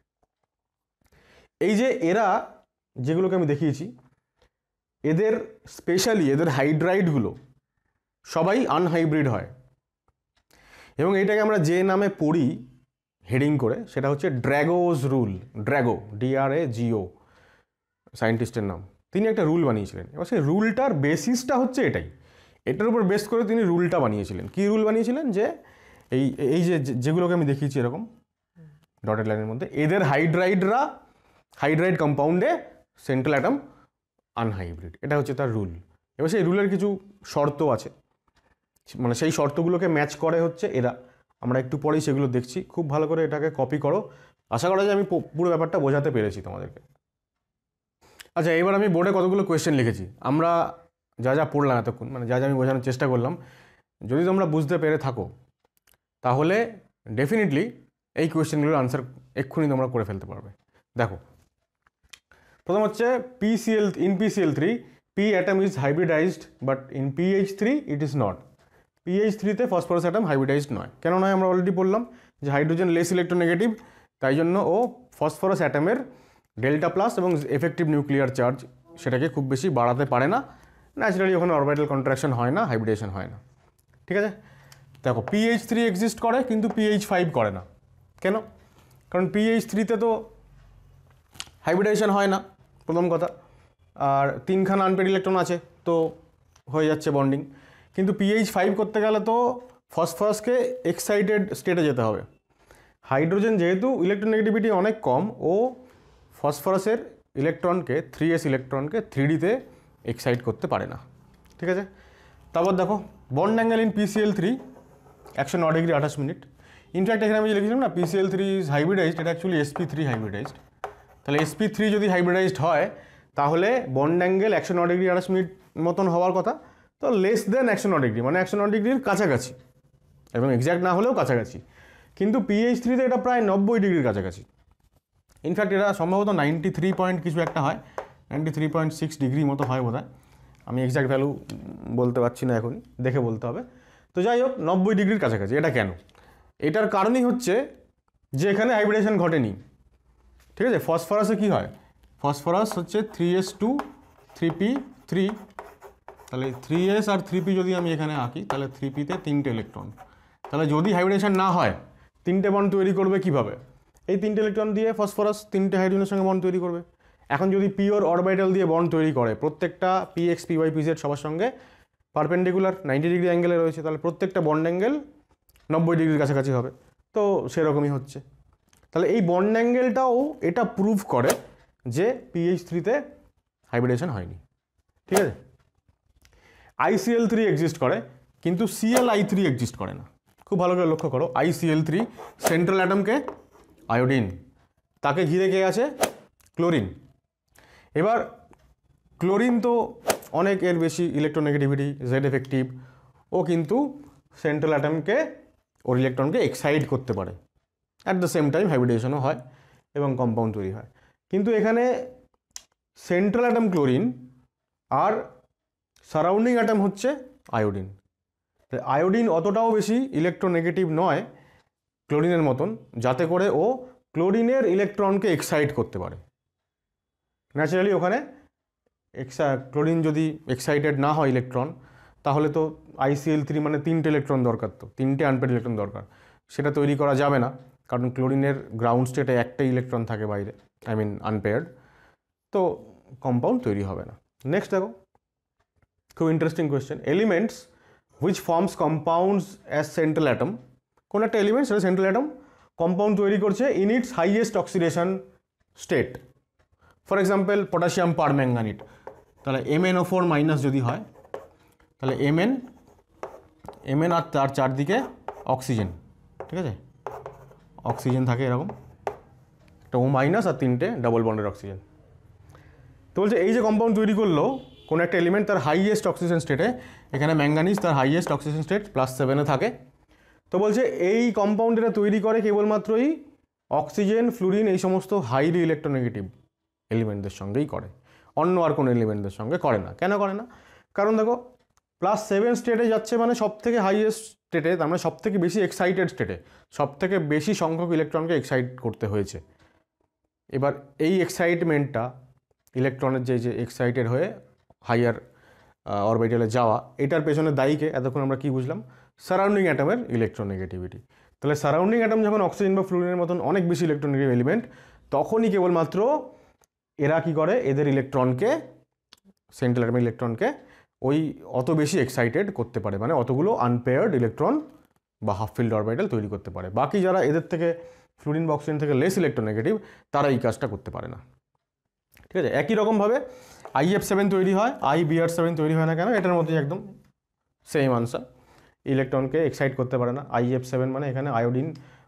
এই যে এরা যেগুলোকে আমি দেখিয়েছি এদের স্পেশালি এদের হাইড্রাইডগুলো সবাই আনহাইব্রিড হয় এবং এটাকে আমরা যে নামে পড়ি হেডিং করে সেটা হচ্ছে Drago's rule Drago D R A G O সায়েন্টিস্টের নাম তিনি একটা রুল বানিয়েছিলেন এবার সেই রুলটার বেসিসটা হচ্ছে এটাই এটার উপর বেস করে তিনি রুলটা বানিয়েছিলেন কি রুল বানিয়েছিলেন যে এই এই যে যেগুলোকে আমি দেখিয়েছি এরকম ডটেড লাইনের মধ্যে এদের হাইড্রাইডরা হাইড্রাইড কম্পাউন্ডে সেন্ট্রাল অ্যাটম আনহাইব্রিড এটা হচ্ছে তার রুল এবার সেই রুলের কিছু শর্ত আছে মানে সেই শর্তগুলোকে ম্যাচ করে হচ্ছে এরা আমরা একটু পরেই সেগুলো দেখছি খুব ভালো করে এটাকে কপি করো আশা করা যায় আমি পুরো ব্যাপারটা বোঝাতে পেরেছি তোমাদেরকে আচ্ছা এবার আমি বোর্ডে কতগুলো কোয়েশ্চেন লিখেছি আমরা যা যা পড়লাম এতক্ষণ মানে যা যা আমি বোঝানোর চেষ্টা করলাম যদি তোমরা বুঝতে পেরে থাকো তাহলে ডেফিনেটলি এই কোয়েশ্চেনগুলোর আনসার এক্ষুনি তোমরা করে ফেলতে পারবে দেখো প্রথম হচ্ছে PCl in PCl three P atom is hybridised but in PH three it is not PH থ্রিতে ফসফরাস অ্যাটাম হাইব্রিডাইজড নয় কেন নয় আমরা অলরেডি বললাম যে হাইড্রোজেন লেস ইলেকট্রোনেগেটিভ তাই জন্য ও ফসফরাস অ্যাটামের ডেল্টা প্লাস এবং এফেক্টিভ নিউক্লিয়ার চার্জ সেটাকে খুব বেশি বাড়াতে পারে না ন্যাচারালি ওখানে অরবাইটাল কন্ট্রাকশন হয় না হাইব্রিডেশন হয় না ঠিক আছে দেখো পিএইচ থ্রি এক্সিস্ট করে কিন্তু পিএইচ ফাইভ করে না কেন কারণ পিএইচ থ্রিতে তো হাইব্রিডেশন হয় না প্রথম কথা আর তিনখানা আনপেড ইলেকট্রন আছে তো হয়ে যাচ্ছে বন্ডিং কিন্তু পিএইচ ফাইভ করতে গেলে তো ফসফরাসকে এক্সাইটেড স্টেটে যেতে হবে হাইড্রোজেন যেহেতু নেগেটিভিটি অনেক কম ও ফসফরাসের ইলেকট্রনকে থ্রি এস ইলেকট্রনকে থ্রি ডিতে এক্সাইট করতে পারে না ঠিক আছে তারপর দেখো bond angle in PCl three একশো ন ডিগ্রি আঠাশ মিনিট ইনফ্যাক্ট এখানে আমি যে লিখেছিলাম না পিসিএল থ্রি ইজ হাইব্রিডাইজড এটা অ্যাকচুয়ালি এসপি থ্রি হাইব্রিডাইজড তাহলে এসপি থ্রি যদি হাইব্রিডাইজড হয় তাহলে বন্ড অ্যাঙ্গেল একশো ন ডিগ্রি আঠাশ মিনিট মতন হওয়ার কথা তো লেস দেন একশো ন ডিগ্রি মানে একশো ন ডিগ্রির কাছাকাছি এবং এক্স্যাক্ট না হলেও কাছাকাছি কিন্তু পিএইচ থ্রিতে এটা প্রায় নব্বই ডিগ্রির কাছাকাছি ইনফ্যাক্ট এটা সম্ভবত নাইনটি থ্রি পয়েন্ট কিছু একটা হয় ninety three point six degree মতো হয় বোধ আমি এক্স্যাক্ট ভ্যালু বলতে পারছি না এখন দেখে বলতে হবে তো যাই হোক নব্বই ডিগ্রির কাছাকাছি এটা কেন এটার কারণই হচ্ছে যে এখানে হাইব্রিডেশন ঘটেনি ঠিক আছে ফসফরাসে কি হয় ফসফরাস হচ্ছে three S two three P three তাহলে থ্রি এস আর থ্রি পি যদি আমি এখানে আঁকি তাহলে থ্রি পিতে তিনটে ইলেকট্রন তাহলে যদি হাইব্রিডেশন না হয় তিনটে বন্ড তৈরি করবে কিভাবে এই তিনটে ইলেকট্রন দিয়ে ফসফরাস তিনটে হাইড্রোজেনের সঙ্গে বন্ড তৈরি করবে এখন যদি পিওর অরবাইটাল দিয়ে বন্ড তৈরি করে প্রত্যেকটা P X P Y PZ সবার সঙ্গে পারপেন্ডিকুলার নাইনটি ডিগ্রি অ্যাঙ্গেলে রয়েছে তাহলে প্রত্যেকটা বন্ড অ্যাঙ্গেল নব্বই ডিগ্রির কাছাকাছি হবে তো সেরকমই হচ্ছে তাহলে এই বন্ড অ্যাঙ্গেলটাও এটা প্রুভ করে যে পিএইচ থ্রিতে হাইব্রিডেশন হয়নি ঠিক আছে আইসিএল থ্রি এক্সিস্ট করে কিন্তু সিএল আই থ্রি এক্সিস্ট করে না খুব ভালো করে লক্ষ্য করো আইসিএল থ্রি সেন্ট্রাল অ্যাটমকে আয়োডিন তাকে ঘিরে কে আছে ক্লোরিন এবার ক্লোরিন তো অনেক এর বেশি ইলেকট্রোনেগেটিভিটি জেড এফেক্টিভ ও কিন্তু সেন্ট্রাল অ্যাটমকে ওর ইলেকট্রনকে এক্সাইড করতে পারে অ্যাট দ্য সেম টাইম হাইব্রিডেশনও হয় এবং কম্পাউন্ড তৈরি হয় কিন্তু এখানে সেন্ট্রাল অ্যাটম ক্লোরিন আর সারাউন্ডিং অ্যাটম হচ্ছে আয়োডিন আয়োডিন অতটাও বেশি ইলেকট্রোনেগেটিভ নয় ক্লোরিনের মতন যাতে করে ও ক্লোরিনের ইলেকট্রনকে এক্সাইট করতে পারে ন্যাচারালি ওখানে এক্সা ক্লোরিন যদি এক্সাইটেড না হয় ইলেকট্রন তাহলে তো আইসিএল থ্রি মানে তিনটে ইলেকট্রন দরকার তো তিনটে আনপেড ইলেকট্রন দরকার সেটা তৈরি করা যাবে না কারণ ক্লোরিনের গ্রাউন্ড স্টেটে একটাই ইলেকট্রন থাকে বাইরে আই মিন আনপেয়ার্ড তো কম্পাউন্ড তৈরি হবে না নেক্সট দেখো খুব interesting question elements which forms compounds as central atom কোনো একটা এলিমেন্টস সেটা সেন্ট্রাল অ্যাটম কম্পাউন্ড তৈরি করছে in its highest oxidation state for example potassium permanganate তাহলে এমএনও ফোর মাইনাস যদি হয় তাহলে এমএন এমএন আর তার চারদিকে অক্সিজেন ঠিক আছে অক্সিজেন থাকে এরকম একটা ও মাইনাস আর তিনটে ডাবল বন্ডের অক্সিজেন তো বলছে এই যে কম্পাউন্ড তৈরি করলো কোনো একটা এলিমেন্ট তার হাইয়েস্ট অক্সিজেন স্টেটে এখানে ম্যাঙ্গানিজ তার হাইয়েস্ট অক্সিজেন স্টেট প্লাস সেভেনে থাকে তো বলছে এই কম্পাউন্ড এটা তৈরি করে কেবলমাত্রই অক্সিজেন ফ্লুরিন এই সমস্ত হাইলি ইলেকট্রোনেগেটিভ এলিমেন্টদের সঙ্গেই করে অন্য আর কোনো এলিমেন্টদের সঙ্গে করে না কেন করে না কারণ দেখো প্লাস সেভেন স্টেটে যাচ্ছে মানে সব থেকে হাইয়েস্ট স্টেটে তার মানে সব থেকে বেশি এক্সাইটেড স্টেটে সব থেকে বেশি সংখ্যক ইলেকট্রনকে এক্সাইট করতে হয়েছে এবার এই এক্সাইটমেন্টটা ইলেকট্রনের যে যে এক্সাইটেড হয়ে হাইয়ার অরবিটালে যাওয়া এটার পেছনে দায়ীকে এতক্ষণ আমরা কি বুঝলাম সারাউন্ডিং অ্যাটমের ইলেকট্রোনেগেটিভিটি তাহলে সারাউন্ডিং অ্যাটম যখন অক্সিজেন বা ফ্লুরিনের মতন অনেক বেশি ইলেকট্রোনেগেটিভ এলিমেন্ট তখনই কেবলমাত্র এরা কি করে এদের ইলেকট্রনকে সেন্ট্রাল অ্যাটমিক ইলেকট্রনকে ওই অত বেশি এক্সাইটেড করতে পারে মানে অতগুলো আনপেয়ার্ড ইলেকট্রন বা হাফ ফিল্ড অরবাইটাল তৈরি করতে পারে বাকি যারা এদের থেকে ফ্লুরিন বক্সিন থেকে লেস ইলেকট্রোনেগেটিভ তারা এই কাজটা করতে পারে না ঠিক আছে একই রকমভাবে আই এফ সেভেন তৈরি হয় আই বিআর সেভেন তৈরি হয় না কেন এটার মধ্যেই একদম সেম আনসার ইলেকট্রনকে এক্সাইট করতে পারে না আই এফ সেভেন মানে এখানে আয়োডিন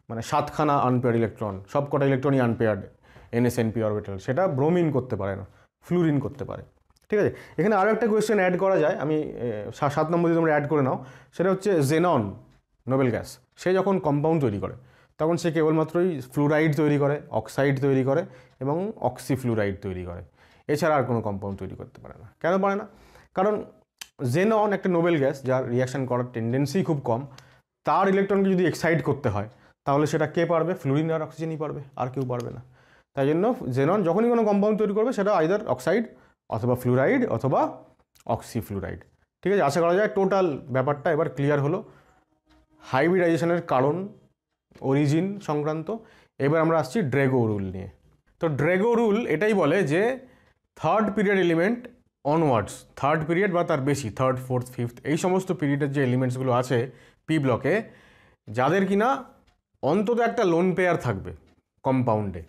মানে সাতখানা আনপেয়ার ইলেকট্রন সব কটা ইলেকট্রনই আনপেয়ার্ড এনএসএনপি অরবিটাল সেটা ব্রোমিন করতে পারে না ফ্লুরিন করতে পারে ঠিক আছে এখানে আরও একটা কোয়েশ্চেন অ্যাড করা যায় আমি সাত নম্বর দিয়ে তোমরা অ্যাড করে নাও সেটা হচ্ছে জেনন নোবেল গ্যাস সে যখন কম্পাউন্ড তৈরি করে তখন সে কেবলমাত্রই ফ্লুরাইড তৈরি করে অক্সাইড তৈরি করে এবং অক্সিফ্লুরাইড তৈরি করে এছাড়া আর কোনো কম্পাউন্ড তৈরি করতে পারে না কেন পারে না কারণ জেনন একটা নোবেল গ্যাস যার রিয়াকশান করার টেন্ডেন্সি খুব কম তার ইলেকট্রনকে যদি এক্সাইড করতে হয় তাহলে সেটা কে পারবে ফ্লুরিন আর অক্সিজেনই পারবে আর কেউ পারবে না তাই জন্য জেনন যখনই কোনো কম্পাউন্ড তৈরি করবে সেটা আইদার অক্সাইড অথবা ফ্লুরাইড অথবা অক্সিফ্লুরাইড ঠিক আছে আশা করা যায় টোটাল ব্যাপারটা এবার ক্লিয়ার হলো হাইব্রিডাইজেশনের কারণ অরিজিন সংক্রান্ত এবার আমরা আসছি ড্রেগো রুল নিয়ে তো ড্রেগো রুল এটাই বলে যে third period element onwards third period বা তার বেশি থার্ড ফোর্থ ফিফথ এই সমস্ত পিরিয়ডের যে এলিমেন্টসগুলো আছে পি ব্লকে যাদের কিনা অন্তত একটা লোন পেয়ার থাকবে কম্পাউন্ডে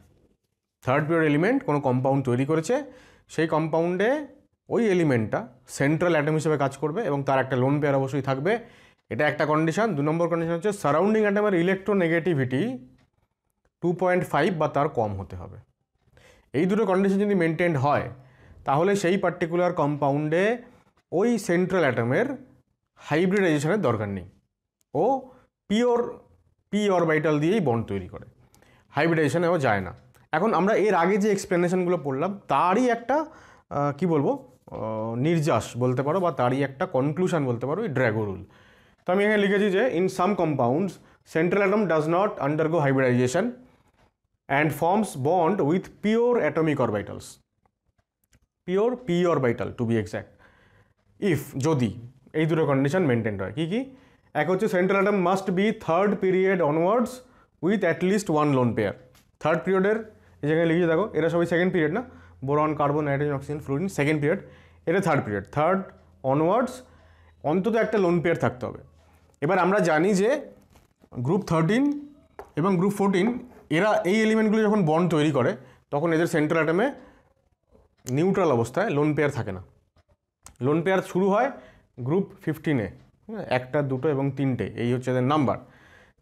থার্ড পিওর এলিমেন্ট কোনো কম্পাউন্ড তৈরি করেছে সেই কম্পাউন্ডে ওই এলিমেন্টটা সেন্ট্রাল অ্যাটম হিসেবে কাজ করবে এবং তার একটা লোন পেয়ার অবশ্যই থাকবে এটা একটা কন্ডিশন দু নম্বর কন্ডিশন হচ্ছে সারাউন্ডিং অ্যাটমের ইলেকট্রোনেগেটিভিটি টু পয়েন্ট ফাইভ বা তার কম হতে হবে এই দুটো কন্ডিশন যদি মেনটেন হয় তাহলে সেই পার্টিকুলার কম্পাউন্ডে ওই সেন্ট্রাল অ্যাটমের হাইব্রিডাইজেশনের দরকার নেই ও পিওর পি অরবাইটাল দিয়েই বন্ড তৈরি করে হাইব্রিডাইজেশনেও যায় না এখন আমরা এর আগে যে এক্সপ্লেনেশনগুলো পড়লাম তারই একটা কি বলবো নির্যাস বলতে পারো বা তারই একটা কনক্লুশন বলতে পারো এই ড্র্যাগো রুল তো আমি এখানে লিখেছি যে in some compounds central atom does not undergo hybridisation and forms bond with pure atomic orbitals pure P orbital to be exact if যদি এই দুটো কন্ডিশন মেনটেন হয় কী কী এক হচ্ছে central atom must be third period onwards with at least one lone pair third পিরিয়ডের এই জায়গায় লিখে দেখো এরা সবাই সেকেন্ড পিরিয়ড না boron carbon nitrogen oxygen fluorine second period এটা থার্ড পিরিয়ড থার্ড অনওয়ার্ডস অন্তত একটা লোন পেয়ার থাকতে হবে এবার আমরা জানি যে গ্রুপ থার্টিন এবং গ্রুপ ফোরটিন এরা এই এলিমেন্টগুলো যখন বন্ড তৈরি করে তখন এদের সেন্ট্রাল অ্যাটমে নিউট্রাল অবস্থায় লোন পেয়ার থাকে না লোন পেয়ার শুরু হয় গ্রুপ হ্যাঁ, ফিফটিনে একটা দুটো এবং তিনটে এই হচ্ছে এদের নাম্বার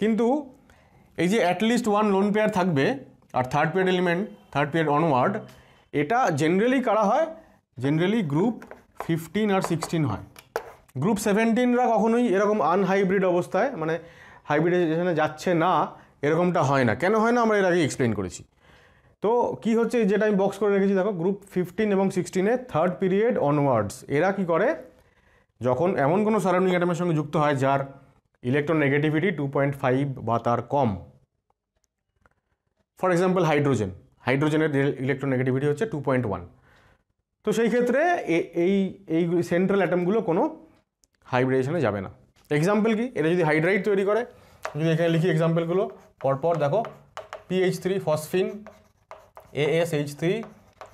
কিন্তু এই যে অ্যাটলিস্ট ওয়ান লোন পেয়ার থাকবে আর third period element third period onward এটা জেনারেলি কারা হয় জেনারেলি গ্রুপ ফিফটিন আর সিক্সটিন হয় গ্রুপ সেভেন্টিনরা কখনোই এরকম আনহাইব্রিড অবস্থায় মানে হাইব্রিডাইজেশনে যাচ্ছে না এরকমটা হয় না কেন হয় না আমরা এর আগে এক্সপ্লেন করেছি তো কি হচ্ছে যেটা আমি বক্স করে রেখেছি দেখো গ্রুপ ফিফটিন এবং সিক্সটিনে থার্ড পিরিয়ড অনওয়ার্ডস এরা কি করে যখন এমন কোনো সারাউন্ডিং অ্যাটমের সঙ্গে যুক্ত হয় যার electron negativity two point five বা তার কম ফর এক্সাম্পল হাইড্রোজেন হাইড্রোজেনের ইলেকট্রোনেগেটিভিটি হচ্ছে টু পয়েন্ট ওয়ান তো সেই ক্ষেত্রে এই এই সেন্ট্রাল অ্যাটমগুলো কোনো হাইব্রিডেশনে যাবে না এক্সাম্পল কি এটা যদি হাইড্রাইড তৈরি করে যদি এখানে লিখি এক্সাম্পলগুলো পরপর দেখো PH three phosphine AS H three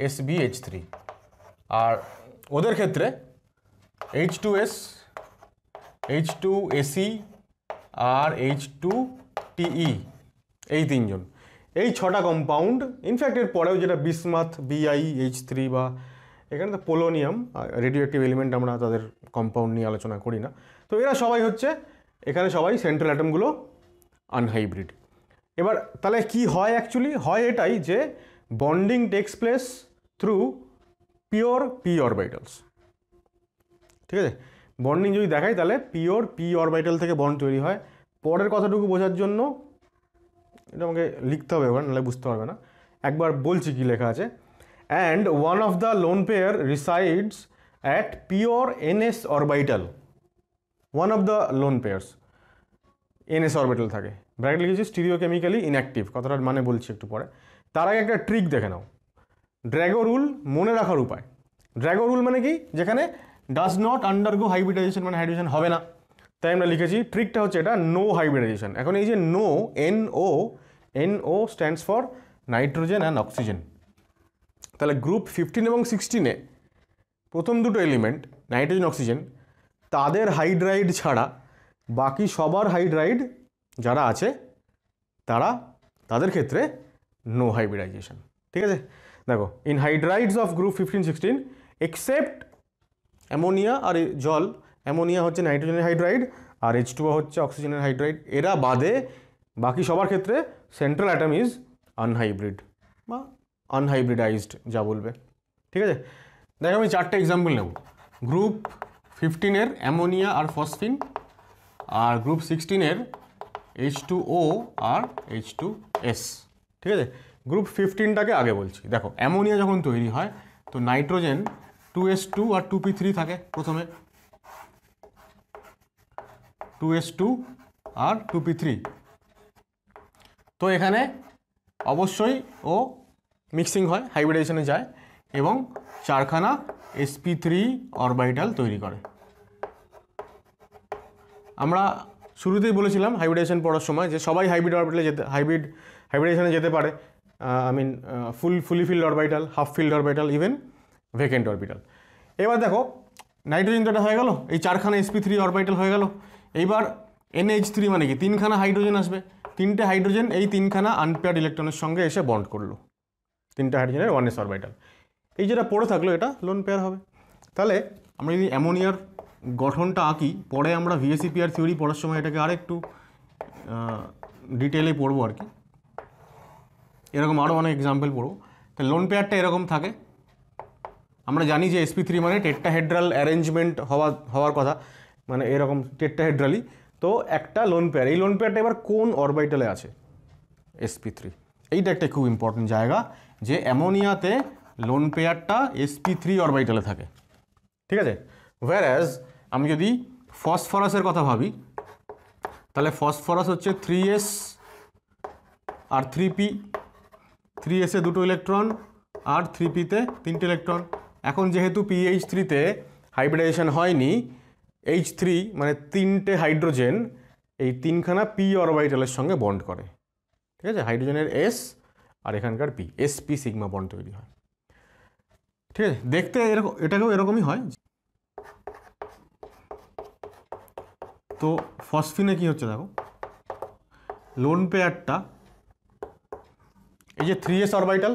S B H three আর ওদের ক্ষেত্রে H two S H two SE আর এইচ টু টিই এই তিনজন এই ছটা কম্পাউন্ড ইনফ্যাক্ট এর পরেও যেটা বিসমাথ বিআই এইচ থ্রি বা এখানে তো পোলোনিয়াম রেডিও অ্যাক্টিভ এলিমেন্ট আমরা তাদের কম্পাউন্ড নিয়ে আলোচনা করি না তো এরা সবাই হচ্ছে এখানে সবাই সেন্ট্রাল অ্যাটমগুলো আনহাইব্রিড এবার তাহলে কি হয় অ্যাকচুয়ালি হয় এটাই যে bonding takes place through pure P orbitals ঠিক আছে বন্ডিং যদি দেখাই তাহলে পিওর পি অরবাইটাল থেকে বন্ড তৈরি হয় পরের কথাটুকু বোঝার জন্য এটা আমাকে লিখতে হবে ওখানে নাহলে বুঝতে পারবে না একবার বলছি কি লেখা আছে and one of the lone pair resides at pure NS orbital one of the lone pairs NS orbital থাকে ব্র্যাকেট লিখেছি স্টিরিওকেমিক্যালি ইনঅ্যাক্টিভ কথাটার মানে বলছি একটু পরে তার আগে একটা ট্রিক দেখে নাও ড্র্যাগো রুল মনে রাখার উপায় ড্র্যাগো রুল মানে কি যেখানে ডাজ নট গো হাইব্রিডাইজেশন মানে হাইড্রোজেন হবে না তাই আমরা লিখেছি ট্রিকটা হচ্ছে এটা নো হাইব্রিডাইজেশন এখন এই যে no N O NO stands for nitrogen and oxygen তাহলে গ্রুপ ফিফটিন এবং সিক্সটিনে প্রথম দুটো এলিমেন্ট নাইট্রোজেন অক্সিজেন তাদের হাইড্রাইড ছাড়া বাকি সবার হাইড্রাইড যারা আছে তারা তাদের ক্ষেত্রে নো হাইব্রিডাইজেশন ঠিক আছে দেখো in hydrides of group fifteen sixteen except ammonia আর জল অ্যামোনিয়া হচ্ছে নাইট্রোজেনের হাইড্রাইড আর এইচ টু হচ্ছে অক্সিজেনের হাইড্রাইড এরা বাদে বাকি সবার ক্ষেত্রে সেন্ট্রাল অ্যাটম ইজ আনহাইব্রিড বা আনহাইব্রিডাইজড যা বলবে ঠিক আছে দেখো আমি চারটে এক্সাম্পল নেব গ্রুপ ফিফটিনের অ্যামোনিয়া আর ফসফিন আর গ্রুপ সিক্সটিনের এইচ টু ও আর এইচ টু এস ঠিক আছে গ্রুপ ফিফটিনটাকে আগে বলছি দেখো অ্যামোনিয়া যখন তৈরি হয় তো নাইট্রোজেন টু এস টু আর টু পি থ্রি থাকে প্রথমে টু এস টু আর টু পি থ্রি তো এখানে অবশ্যই ও মিক্সিং হয় হাইব্রিডাইজেশনে যায় এবং চারখানা এসপি থ্রি অরবাইটাল তৈরি করে আমরা শুরুতেই বলেছিলাম হাইব্রিডেশন পড়ার সময় যে সবাই হাইব্রিড অরবাইটালে যেতে হাইব্রিড হাইব্রিডেশনে যেতে পারে I mean full fully filled orbital half filled orbital even vacant orbital এবার দেখো নাইট্রোজেন তো হয়ে গেল এই চারখানা এসপি থ্রি অরবাইটাল হয়ে গেল এইবার এনএইচ থ্রি মানে কি তিনখানা হাইড্রোজেন আসবে তিনটে হাইড্রোজেন এই তিনখানা আনপেয়ার ইলেকট্রনের সঙ্গে এসে বন্ড করলো তিনটে হাইড্রোজেনের ওয়ান এস অরবাইটাল এই যেটা পড়ে থাকলো এটা লোন পেয়ার হবে তাহলে আমরা যদি অ্যামোনিয়ার গঠনটা আঁকি পরে আমরা ভিএসি পেয়ার থিওরি পড়ার সময় এটাকে আর একটু ডিটেলে পড়বো আর কি এরকম আরও অনেক এক্সাম্পল পড়বো তাহলে লোন পেয়ারটা এরকম থাকে আমরা জানি যে এসপি থ্রি মানে টেট্টাহেড্রাল অ্যারেঞ্জমেন্ট হওয়া হওয়ার কথা মানে এরকম টেট্টাহেড্রালই তো একটা লোন পেয়ার এই লোন পেয়ারটা এবার কোন অরবাইটালে আছে এসপি থ্রি এইটা একটা খুব ইম্পর্টেন্ট জায়গা যে অ্যামোনিয়াতে লোন পেয়ারটা এসপি থ্রি অরবাইটালে থাকে ঠিক আছে হোয়ার অ্যাজ আমি যদি ফসফরাসের কথা ভাবি তাহলে ফসফরাস হচ্ছে থ্রি এস আর থ্রি পি থ্রি এসে দুটো ইলেকট্রন আর থ্রি পিতে তিনটে ইলেকট্রন এখন যেহেতু পিএইচ থ্রিতে হাইব্রিডাইজেশন হয়নি এইচ থ্রি মানে তিনটে হাইড্রোজেন এই তিনখানা পি অরবাইটালের সঙ্গে বন্ড করে ঠিক আছে হাইড্রোজেনের এস আর এখানকার P S P sigma bond তৈরি হয় ঠিক আছে দেখতে এরকম এটাকেও এরকমই হয় তো ফসফিনে কি হচ্ছে দেখো লোন পেয়ারটা এই যে থ্রি এস অরবাইটাল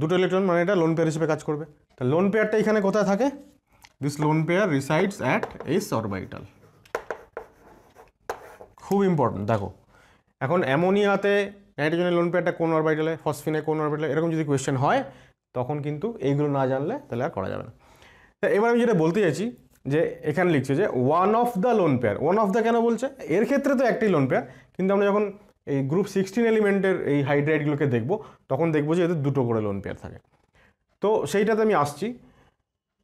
দুটো ইলেকট্রন মানে এটা লোন পেয়ার হিসেবে কাজ করবে তা লোন পেয়ারটা এখানে কোথায় থাকে This lone pair resides at s orbital. খুব ইম্পর্টেন্ট দেখো এখন অ্যামোনিয়াতে নাইট্রোজেনের লোন পেয়ারটা কোন অরবাইটালে ফসফিনে কোন অরবাইটালে এরকম যদি কোয়েশ্চেন হয় তখন কিন্তু এইগুলো না জানলে তাহলে আর করা যাবে না তা এবার আমি যেটা বলতে চাইছি যে এখানে লিখছে যে one of the lone pair one of the কেন বলছে এর ক্ষেত্রে তো একটি লোন পেয়ার কিন্তু আমরা যখন এই গ্রুপ সিক্সটিন এলিমেন্টের এই হাইড্রাইটগুলোকে দেখব তখন দেখবো যে এদের দুটো করে লোন পেয়ার থাকে তো সেইটাতে আমি আসছি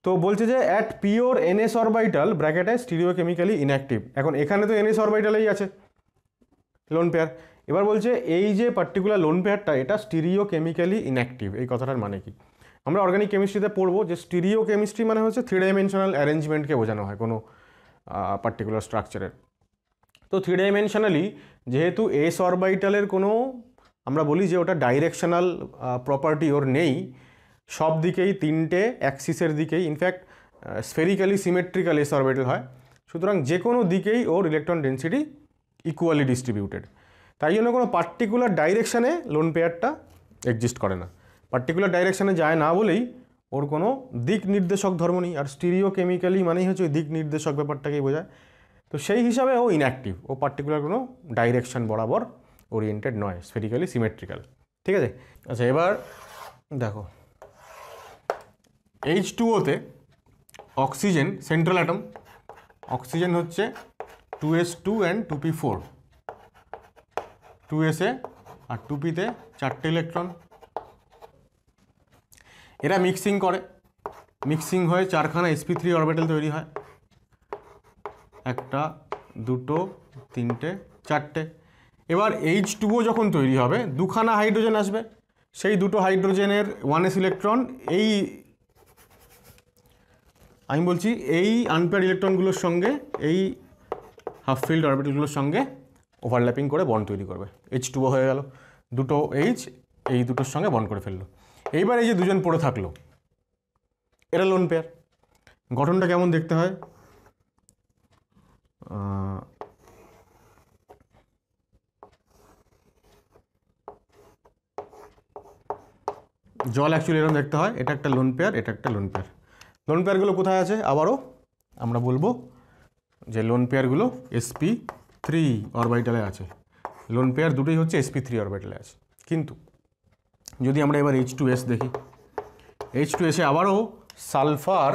তো বলছে যে অ্যাট পিওর এনএস অরবাইটাল ব্র্যাকেটে স্টিরিওকেমিক্যালি ইনঅ্যাক্টিভ এখন এখানে তো এনএস অরবাইটালেই আছে লোন পেয়ার এবার বলছে এই যে পার্টিকুলার লোন পেয়ারটা এটা স্টিরিও কেমিক্যালি ইনঅ্যাক্টিভ এই কথাটার মানে কি আমরা অর্গানিক কেমিস্ট্রিতে পড়বো যে স্টিরিও কেমিস্ট্রি মানে হচ্ছে থ্রি ডাইমেনশনাল অ্যারেঞ্জমেন্টকে বোঝানো হয় কোনো পার্টিকুলার স্ট্রাকচারের তো থ্রি ডাইমেনশনালি যেহেতু এস অরবাইটালের কোনো আমরা বলি যে ওটা ডাইরেকশনাল প্রপার্টি ওর নেই সব দিকেই তিনটে অ্যাক্সিসের দিকেই in fact spherically symmetrical S orbital হয় সুতরাং যে কোনো দিকেই ওর ইলেকট্রন ডেন্সিটি ইকুয়ালি ডিস্ট্রিবিউটেড তাই জন্য কোনো পার্টিকুলার ডাইরেকশানে লোন পেয়ারটা এক্সিস্ট করে না পার্টিকুলার ডাইরেকশানে যায় না বলেই ওর কোনো দিক নির্দেশক ধর্ম নেই আর স্টিরিও কেমিক্যালি মানেই হচ্ছে ওই দিক নির্দেশক ব্যাপারটাকেই বোঝায় তো সেই হিসাবে ও ইনঅ্যাক্টিভ ও পার্টিকুলার কোনো ডাইরেকশান বরাবর ওরিয়েন্টেড নয় স্পেরিক্যালি সিমেট্রিক্যাল ঠিক আছে আচ্ছা এবার দেখো এইচ টুওতে অক্সিজেন সেন্ট্রাল অ্যাটম অক্সিজেন হচ্ছে two S two and two P four two এসে আর টু পিতে চারটে ইলেকট্রন এরা মিক্সিং করে মিক্সিং হয়ে চারখানা এসপি থ্রি অরবিটাল তৈরি হয় একটা দুটো তিনটে চারটে এবার এইচ টুও যখন তৈরি হবে দুখানা হাইড্রোজেন আসবে সেই দুটো হাইড্রোজেনের ওয়ান এস ইলেকট্রন এই আমি বলছি এই আনপেয়ার ইলেকট্রনগুলোর সঙ্গে এই হাফ ফিল্ড অরবিটগুলোর সঙ্গে ওভারল্যাপিং করে বন্ড তৈরি করবে এইচ টুও হয়ে গেল দুটো এইচ এই দুটোর সঙ্গে বন্ড করে ফেললো এইবার এই যে দুজন পড়ে থাকলো এরা লোন পেয়ার গঠনটা কেমন দেখতে হয় জল অ্যাকচুয়ালি এরকম দেখতে হয় এটা একটা লোন পেয়ার এটা একটা লোন পেয়ার লোন পেয়ারগুলো কোথায় আছে আবারও আমরা বলবো যে লোন পেয়ারগুলো এসপি থ্রি অরবাইটালে আছে লোন পেয়ার দুটোই হচ্ছে এসপি থ্রি অরবাইটালে আছে কিন্তু যদি আমরা এবার এইচ টু এস দেখি এইচ টু এসে আবারও সালফার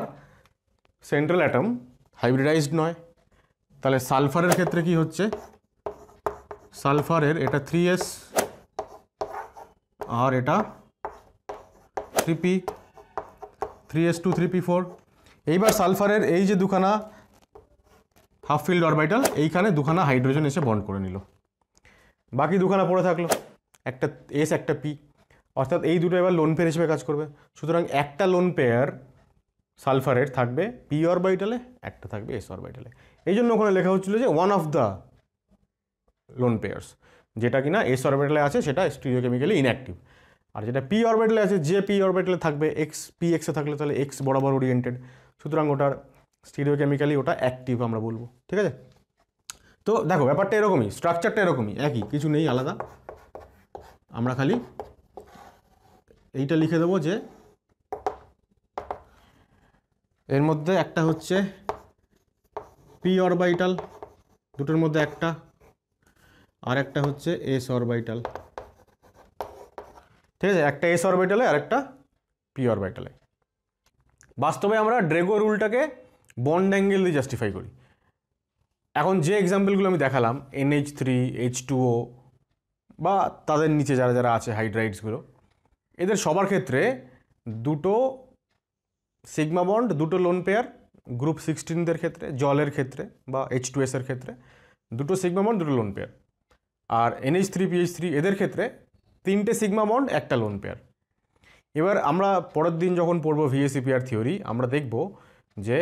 সেন্ট্রাল অ্যাটম হাইব্রিডাইজড নয় তাহলে সালফারের ক্ষেত্রে কি হচ্ছে সালফারের এটা থ্রি এস আর এটা three P three S two three P four এইবার সালফারের এই যে দুখানা হাফ ফিল্ড অরবাইটাল এইখানে দুখানা হাইড্রোজেন এসে বন্ড করে নিল বাকি দুখানা পড়ে থাকলো একটা এস একটা পি অর্থাৎ এই দুটো এবার লোন পেয়ার হিসেবে কাজ করবে সুতরাং একটা লোন পেয়ার সালফারের থাকবে পি অরবাইটালে একটা থাকবে এস অরবাইটালে এই জন্য ওখানে লেখা হচ্ছিল যে one of the lone pairs যেটা কিনা এস বাইটালে আছে সেটা স্টিরিওকেমিক্যালি ইনঅ্যাক্টিভ আর যেটা পি অরবিটালে আছে যে পি অরবিটালে থাকবে এক্স পি এক্সে থাকলে তাহলে এক্স বরাবর ওরিয়েন্টেড সুতরাং ওটার স্টিরিওকেমিক্যালি ওটা অ্যাক্টিভ আমরা বলবো ঠিক আছে তো দেখো ব্যাপারটা এরকমই স্ট্রাকচারটা এরকমই একই কিছু নেই আলাদা আমরা খালি এইটা লিখে দেবো যে এর মধ্যে একটা হচ্ছে পি অরবাইটাল দুটোর মধ্যে একটা আর একটা হচ্ছে এস অরবাইটাল ঠিক আছে একটা এস অরবিটালে আর একটা পি অরবিটালে বাস্তবে আমরা ড্রেগো রুলটাকে বন্ড অ্যাঙ্গেল দিয়ে জাস্টিফাই করি এখন যে এক্সাম্পলগুলো আমি দেখালাম NH three H two O বা তাদের নিচে যারা যারা আছে হাইড্রাইডসগুলো এদের সবার ক্ষেত্রে দুটো সিগমা বন্ড দুটো লোন পেয়ার গ্রুপ সিক্সটিনদের ক্ষেত্রে জলের ক্ষেত্রে বা এইচ টু এসের ক্ষেত্রে দুটো সিগমা বন্ড দুটো লোন পেয়ার আর এনএইচ থ্রি পিএইচ থ্রি এদের ক্ষেত্রে তিনটে সিগমা বন্ড একটা লোন পেয়ার এবার আমরা পরের দিন যখন পড়বো ভিএসিপিআর থিওরি আমরা দেখব যে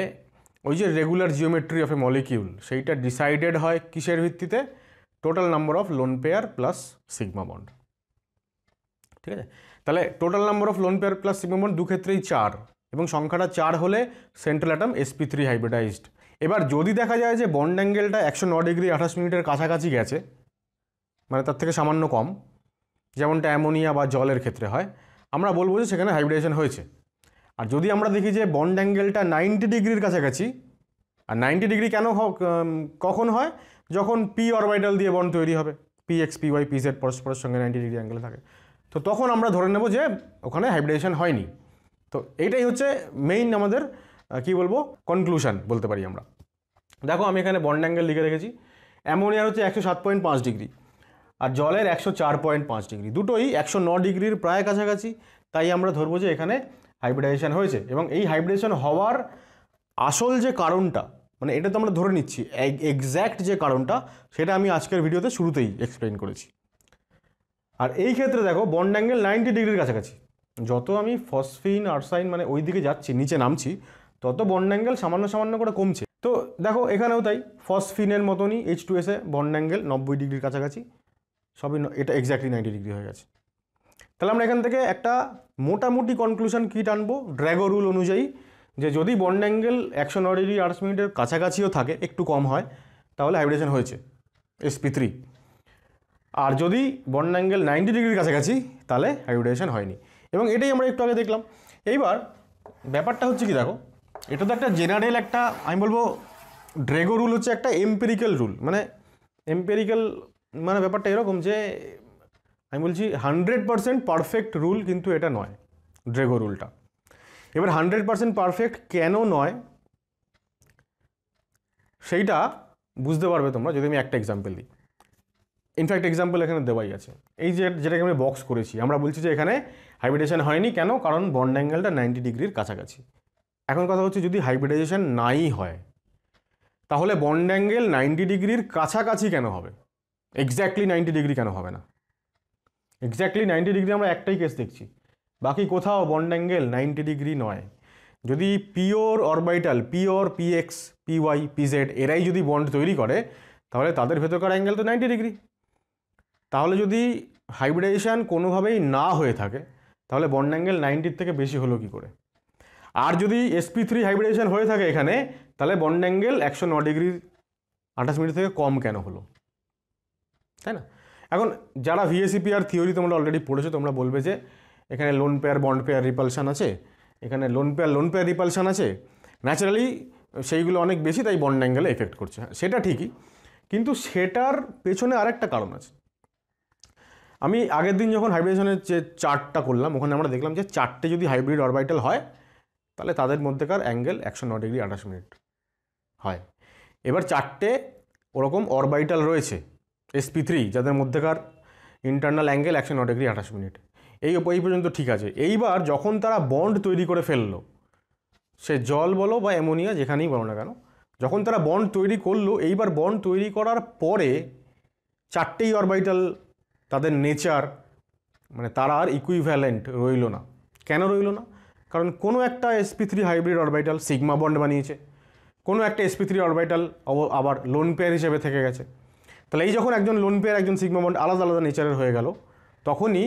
ওই যে regular geometry of a molecule সেইটা ডিসাইডেড হয় কিসের ভিত্তিতে total number of lone pair plus sigma bond ঠিক আছে তাহলে total number of lone pair plus sigma bond দু ক্ষেত্রেই চার এবং সংখ্যাটা চার হলে central atom SP three hybridised এবার যদি দেখা যায় যে বন্ড অ্যাঙ্গেলটা একশো ন ডিগ্রি আঠাশ মিনিটের কাছাকাছি গেছে মানে তার থেকে সামান্য কম যেমনটা অ্যামোনিয়া বা জলের ক্ষেত্রে হয় আমরা বলবো যে সেখানে হাইব্রিডেশন হয়েছে আর যদি আমরা দেখি যে বন্ড অ্যাঙ্গেলটা নাইনটি ডিগ্রির কাছাকাছি আর নাইনটি ডিগ্রি কেন কখন হয় যখন পি অরবাইটাল দিয়ে বন্ড তৈরি হবে P X P Y P Z পরস্পরের সঙ্গে নাইনটি ডিগ্রি অ্যাঙ্গেলে থাকে তো তখন আমরা ধরে নেব যে ওখানে হাইব্রিডেশন হয়নি তো এইটাই হচ্ছে মেইন আমাদের কি বলবো কনক্লুশন বলতে পারি আমরা দেখো আমি এখানে বন্ড অ্যাঙ্গেল লিখে রেখেছি অ্যামোনিয়ার হচ্ছে একশো সাত পয়েন্ট পাঁচ ডিগ্রি আর জলের একশো চার পয়েন্ট পাঁচ ডিগ্রি দুটোই একশো ন ডিগ্রির প্রায় কাছাকাছি তাই আমরা ধরবো যে এখানে হাইব্রিডাইজেশন হয়েছে এবং এই হাইব্রিডাইজেশন হওয়ার আসল যে কারণটা মানে এটা তো আমরা ধরে নিচ্ছি এক্স্যাক্ট যে কারণটা সেটা আমি আজকের ভিডিওতে শুরুতেই এক্সপ্লেন করেছি আর এই ক্ষেত্রে দেখো বন্ড অ্যাঙ্গেল নাইনটি ডিগ্রির কাছাকাছি যত আমি ফসফিন আরসাইন মানে ওই দিকে যাচ্ছি নিচে নামছি তত বন্ড অ্যাঙ্গেল সামান্য সামান্য করে কমছে তো দেখো এখানেও তাই ফসফিনের মতনই এইচ টু এসে বন্ড অ্যাঙ্গেল নব্বই ডিগ্রির কাছাকাছি সবই এটা এক্স্যাক্টলি নাইনটি ডিগ্রি হয়ে গেছে তাহলে আমরা এখান থেকে একটা মোটামুটি কনক্লুশন কী টানবো ড্র্যাগো রুল অনুযায়ী যে যদি বন্ড অ্যাঙ্গেল একশো নয় ডিগ্রি আটশো মিনিটের কাছাকাছিও থাকে একটু কম হয় তাহলে হাইব্রিডেশন হয়েছে এসপি থ্রি আর যদি বন্ড অ্যাঙ্গেল নাইনটি ডিগ্রির কাছাকাছি তাহলে হাইব্রিডেশন হয়নি এবং এটাই আমরা একটু আগে দেখলাম এইবার ব্যাপারটা হচ্ছে কি দেখো এটা তো একটা জেনারেল একটা আমি বলবো ড্রেগো রুল হচ্ছে একটা এম্পেরিক্যাল রুল মানে এম্পেরিক্যাল মানে ব্যাপারটা এরকম যে আমি বলছি হান্ড্রেড পারসেন্ট পারফেক্ট রুল কিন্তু এটা নয় ড্রেগো রুলটা এবার হান্ড্রেড পারসেন্ট পারফেক্ট কেন নয় সেইটা বুঝতে পারবে তোমরা যদি আমি একটা এক্সাম্পল দিই ইনফ্যাক্ট এক্সাম্পল এখানে দেওয়াই আছে এই যে যেটাকে আমি বক্স করেছি আমরা বলছি যে এখানে হাইব্রিডেশন হয়নি কেন কারণ বন্ড অ্যাঙ্গেলটা নাইনটি ডিগ্রির কাছাকাছি এখন কথা হচ্ছে যদি হাইব্রিডাইজেশন নাই হয় তাহলে বন্ড অ্যাঙ্গেল নাইনটি ডিগ্রির কাছাকাছি কেন হবে এক্স্যাক্টলি নাইনটি ডিগ্রি কেন হবে না এক্স্যাক্টলি নাইনটি ডিগ্রি আমরা একটাই কেস দেখছি বাকি কোথাও বন্ড অ্যাঙ্গেল নাইনটি ডিগ্রি নয় যদি pure orbital pure PX PY PZ এরাই যদি বন্ড তৈরি করে তাহলে তাদের ভেতরকার অ্যাঙ্গেল তো নাইনটি ডিগ্রি তাহলে যদি হাইব্রিডাইজেশান কোনোভাবেই না হয়ে থাকে তাহলে বন্ড অ্যাঙ্গেল নাইনটির থেকে বেশি হলো কি করে আর যদি এসপি থ্রি হাইব্রিডাইজেশান হয়ে থাকে এখানে তাহলে বন্ড অ্যাঙ্গেল একশো ন ডিগ্রি আঠাশ মিনিট থেকে কম কেন হলো তাই না এখন যারা ভিএসিপিআর থিওরি তোমরা অলরেডি পড়েছো তোমরা বলবে যে এখানে lone pair bond pair repulsion আছে এখানে lone pair lone pair repulsion আছে ন্যাচারালি সেইগুলো অনেক বেশি তাই বন্ড অ্যাঙ্গেলে এফেক্ট করছে হ্যাঁ, সেটা ঠিকই কিন্তু সেটার পেছনে আরেকটা কারণ আছে আমি আগের দিন যখন হাইব্রিডেশনের যে চার্টটা করলাম ওখানে আমরা দেখলাম যে চারটে যদি হাইব্রিড অরবাইটাল হয় তাহলে তাদের মধ্যেকার অ্যাঙ্গেল একশো ন ডিগ্রি আঠাশ মিনিট হয় এবার চারটে ওরকম অরবাইটাল রয়েছে এসপি থ্রি যাদের মধ্যেকার ইন্টারনাল অ্যাঙ্গেল একশো ন ডিগ্রি আঠাশ মিনিট এই এই পর্যন্ত ঠিক আছে এইবার যখন তারা বন্ড তৈরি করে ফেললো সে জল বলো বা অ্যামোনিয়া যেখানেই বলো না কেন যখন তারা বন্ড তৈরি করলো এইবার বন্ড তৈরি করার পরে চারটেই অরবাইটাল তাদের নেচার মানে তারা আর ইকুইভ্যালেন্ট রইল না কেন রইল না কারণ কোনো একটা SP three hybrid orbital sigma bond বানিয়েছে কোনো একটা এসপি থ্রি অরবাইটাল আবার লোন পেয়ার হিসেবে থেকে গেছে তাহলে এই যখন একজন লোন পেয়ার একজন সিগমা বন্ড আলাদা আলাদা নেচারের হয়ে গেল তখনই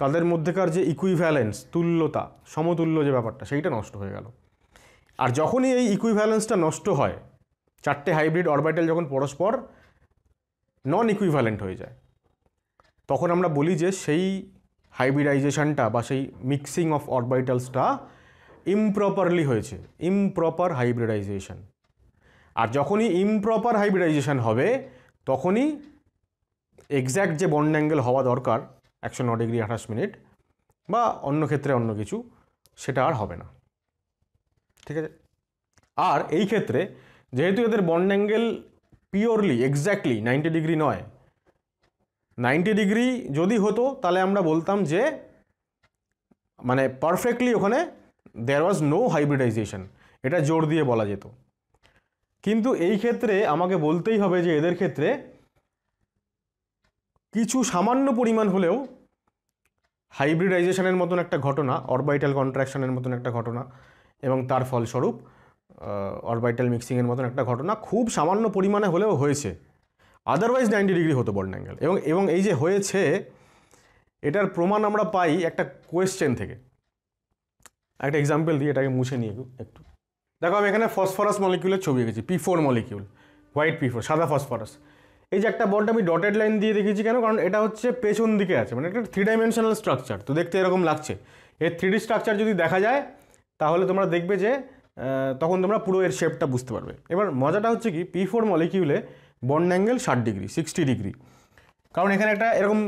তাদের মধ্যেকার যে ইকুইভ্যালেন্স তুল্যতা সমতুল্য যে ব্যাপারটা সেইটা নষ্ট হয়ে গেল আর যখনই এই ইকুইভ্যালেন্সটা নষ্ট হয় চারটে হাইব্রিড অরবাইটাল যখন পরস্পর নন ইকুইভ্যালেন্ট হয়ে যায় তখন আমরা বলি যে সেই হাইব্রিডাইজেশনটা বা সেই মিক্সিং অফ অরবাইটালসটা ইমপ্রপারলি হয়েছে ইমপ্রপার হাইব্রিডাইজেশন আর যখনই ইমপ্রপার হাইব্রিডাইজেশান হবে তখনই এক্স্যাক্ট যে বন্ড অ্যাঙ্গেল হওয়া দরকার একশো ন ডিগ্রি আঠাশ মিনিট বা অন্য ক্ষেত্রে অন্য কিছু সেটা আর হবে না ঠিক আছে আর এই ক্ষেত্রে যেহেতু এদের bond angle purely exactly ninety degree নয় নাইনটি ডিগ্রি যদি হতো তাহলে আমরা বলতাম যে মানে পারফেক্টলি ওখানে দেয়ার ওয়াজ নো হাইব্রিডাইজেশান এটা জোর দিয়ে বলা যেত কিন্তু এই ক্ষেত্রে আমাকে বলতেই হবে যে এদের ক্ষেত্রে কিছু সামান্য পরিমাণ হলেও হাইব্রিডাইজেশনের মতন একটা ঘটনা অরবাইটাল কন্ট্রাকশনের মতন একটা ঘটনা এবং তার ফলস্বরূপ অরবাইটাল মিক্সিংয়ের মতন একটা ঘটনা খুব সামান্য পরিমাণে হলেও হয়েছে আদারওয়াইজ নাইনটি ডিগ্রি হতো বর্ণ অ্যাঙ্গেল এবং এবং এই যে হয়েছে এটার প্রমাণ আমরা পাই একটা কোয়েশ্চেন থেকে একটা এক্সাম্পল দিয়ে এটাকে মুছে নিয়ে একটু দেখো আমি এখানে ফসফরাস মলিকিউলের ছবি এঁকেছি P four molecule white P four সাদা ফসফরাস এই যে একটা বলটা আমি ডটেড লাইন দিয়ে দেখেছি কেন কারণ এটা হচ্ছে পেছন দিকে আছে মানে একটা থ্রি ডাইমেনশনাল স্ট্রাকচার তো দেখতে এরকম লাগছে এর থ্রি স্ট্রাকচার যদি দেখা যায় তাহলে তোমরা দেখবে যে তখন তোমরা পুরো এর শেপটা বুঝতে পারবে এবার মজাটা হচ্ছে কি পি ফোর মলিকিউলে বন্ড অ্যাঙ্গেল ষাট ডিগ্রি সিক্সটি ডিগ্রি কারণ এখানে একটা এরকম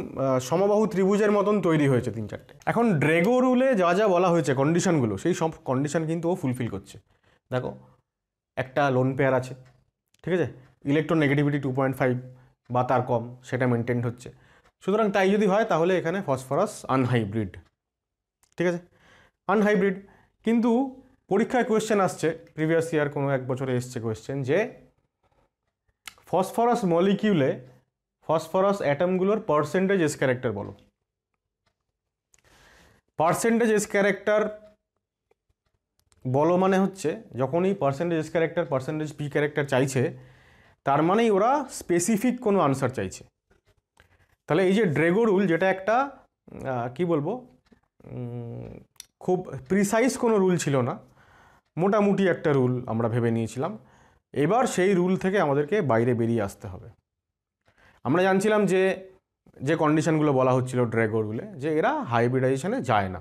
সমবাহু ত্রিভুজের মতন তৈরি হয়েছে তিন চারটে এখন ড্রেগো রুলে যা যা বলা হয়েছে কন্ডিশনগুলো সেই সব কন্ডিশন কিন্তু ও ফুলফিল করছে দেখো একটা লোন পেয়ার আছে ঠিক আছে নেগেটিভিটি টু পয়েন্ট ফাইভ বা তার কম সেটা মেনটেন হচ্ছে সুতরাং তাই যদি হয় তাহলে এখানে ফসফরাস আনহাইব্রিড ঠিক আছে আনহাইব্রিড কিন্তু পরীক্ষায় কোয়েশ্চেন আসছে প্রিভিয়াস ইয়ার কোনো এক বছরে এসছে কোয়েশ্চেন যে ফসফরাস মলিকিউলে ফসফরাস অ্যাটামগুলোর পার্সেন্টেজ এস ক্যারেক্টার বলো পার্সেন্টেজ এস ক্যারেক্টার বলো মানে হচ্ছে যখনই percentage S character percentage P character চাইছে তার মানেই ওরা স্পেসিফিক কোনো আনসার চাইছে তাহলে এই যে ড্রেগো রুল যেটা একটা কি বলবো খুব প্রিসাইজ কোনো রুল ছিল না মোটামুটি একটা রুল আমরা ভেবে নিয়েছিলাম এবার সেই রুল থেকে আমাদেরকে বাইরে বেরিয়ে আসতে হবে আমরা জানছিলাম যে যে কন্ডিশনগুলো বলা হচ্ছিল ড্রেগো রুলে যে এরা হাইব্রিডাইজেশনে যায় না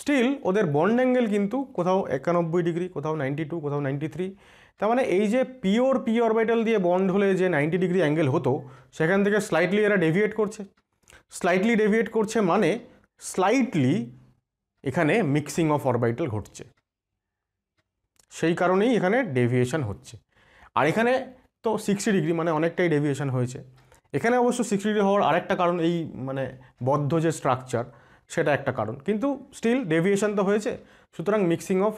স্টিল ওদের বন্ড অ্যাঙ্গেল কিন্তু কোথাও একানব্বই ডিগ্রি কোথাও নাইনটি টু কোথাও নাইনটি থ্রি তার মানে এই যে পিওর পি অরবাইটাল দিয়ে বন্ড হলে যে নাইনটি ডিগ্রি অ্যাঙ্গেল হতো সেখান থেকে স্লাইটলি এরা ডেভিয়েট করছে স্লাইটলি ডেভিয়েট করছে মানে স্লাইটলি এখানে মিক্সিং অফ অরবাইটাল ঘটছে সেই কারণেই এখানে ডেভিয়েশন হচ্ছে আর এখানে তো সিক্সটি ডিগ্রি মানে অনেকটাই ডেভিয়েশন হয়েছে এখানে অবশ্য সিক্সটি ডিগ্রি হওয়ার আরেকটা কারণ এই মানে বদ্ধ যে স্ট্রাকচার সেটা একটা কারণ কিন্তু স্টিল ডেভিয়েশন তো হয়েছে সুতরাং mixing of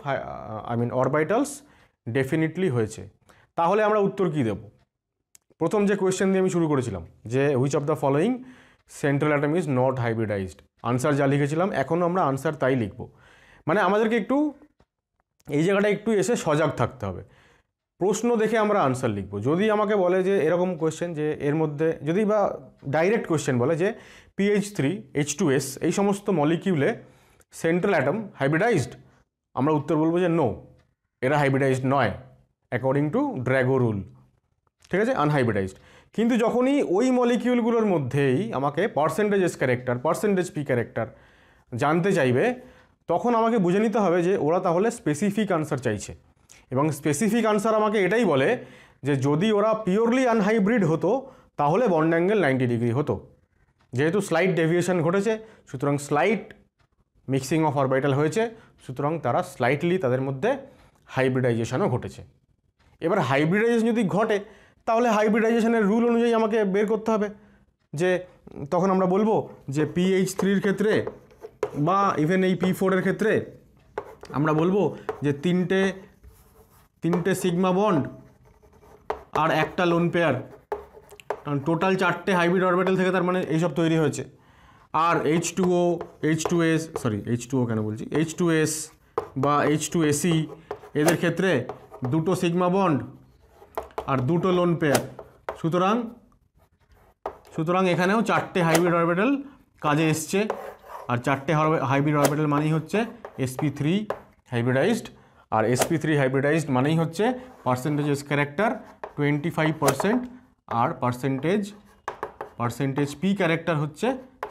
I mean orbitals definitely হয়েছে তাহলে আমরা উত্তর কী দেব প্রথম যে কোয়েশ্চেন দিয়ে আমি শুরু করেছিলাম যে which of the following central atom is not hybridised answer যা লিখেছিলাম এখনও আমরা আনসার তাই লিখব মানে আমাদেরকে একটু এই জায়গাটা একটু এসে সজাগ থাকতে হবে প্রশ্ন দেখে আমরা আনসার লিখব যদি আমাকে বলে যে এরকম কোয়েশ্চেন যে এর মধ্যে যদি বা ডাইরেক্ট কোয়েশ্চেন বলে যে PH three H two S এই সমস্ত মলিকিউলে সেন্ট্রাল অ্যাটম হাইব্রিডাইজড আমরা উত্তর বলবো যে নো এরা হাইব্রিডাইজড নয় অ্যাকর্ডিং টু ড্র্যাগো রুল ঠিক আছে আনহাইব্রিডাইজড কিন্তু যখনই ওই মলিকিউলগুলোর মধ্যেই আমাকে percentage S character percentage P character জানতে চাইবে তখন আমাকে বুঝে নিতে হবে যে ওরা তাহলে স্পেসিফিক আনসার চাইছে এবং স্পেসিফিক আনসার আমাকে এটাই বলে যে যদি ওরা পিওরলি আনহাইব্রিড হতো তাহলে বন্ড অ্যাঙ্গেল নাইনটি ডিগ্রি হতো যেহেতু স্লাইড ডেভিয়েশন ঘটেছে সুতরাং স্লাইট মিক্সিং অফ অরবাইটাল হয়েছে সুতরাং তারা স্লাইটলি তাদের মধ্যে হাইব্রিডাইজেশনও ঘটেছে এবার হাইব্রিডাইজেশন যদি ঘটে তাহলে হাইব্রিডাইজেশনের রুল অনুযায়ী আমাকে বের করতে হবে যে তখন আমরা বলবো যে পিএইচ থ্রির ক্ষেত্রে বা ইভেন এই পি ফোরের ক্ষেত্রে আমরা বলবো যে তিনটে তিনটে সিগমা বন্ড আর একটা লোন পেয়ার কারণ টোটাল চারটে হাইব্রিড অরবিটাল থেকে তার মানে এইসব তৈরি হয়েছে আর H two O H two S sorry H two O কেন বলছি এইচ টু এস বা এইচ টু এসি এদের ক্ষেত্রে দুটো সিগমা বন্ড আর দুটো লোন পেয়ার সুতরাং সুতরাং এখানেও চারটে হাইব্রিড অরবিটাল কাজে এসছে আর চারটে হাইব্রিড অরবিটাল মানেই হচ্ছে এসপি থ্রি হাইব্রিডাইজড আর এসপি থ্রি হাইব্রিডাইজড মানেই হচ্ছে percentage character twenty five percent আর পার্সেন্টেজ পার্সেন্টেজ পি ক্যারেক্টার হচ্ছে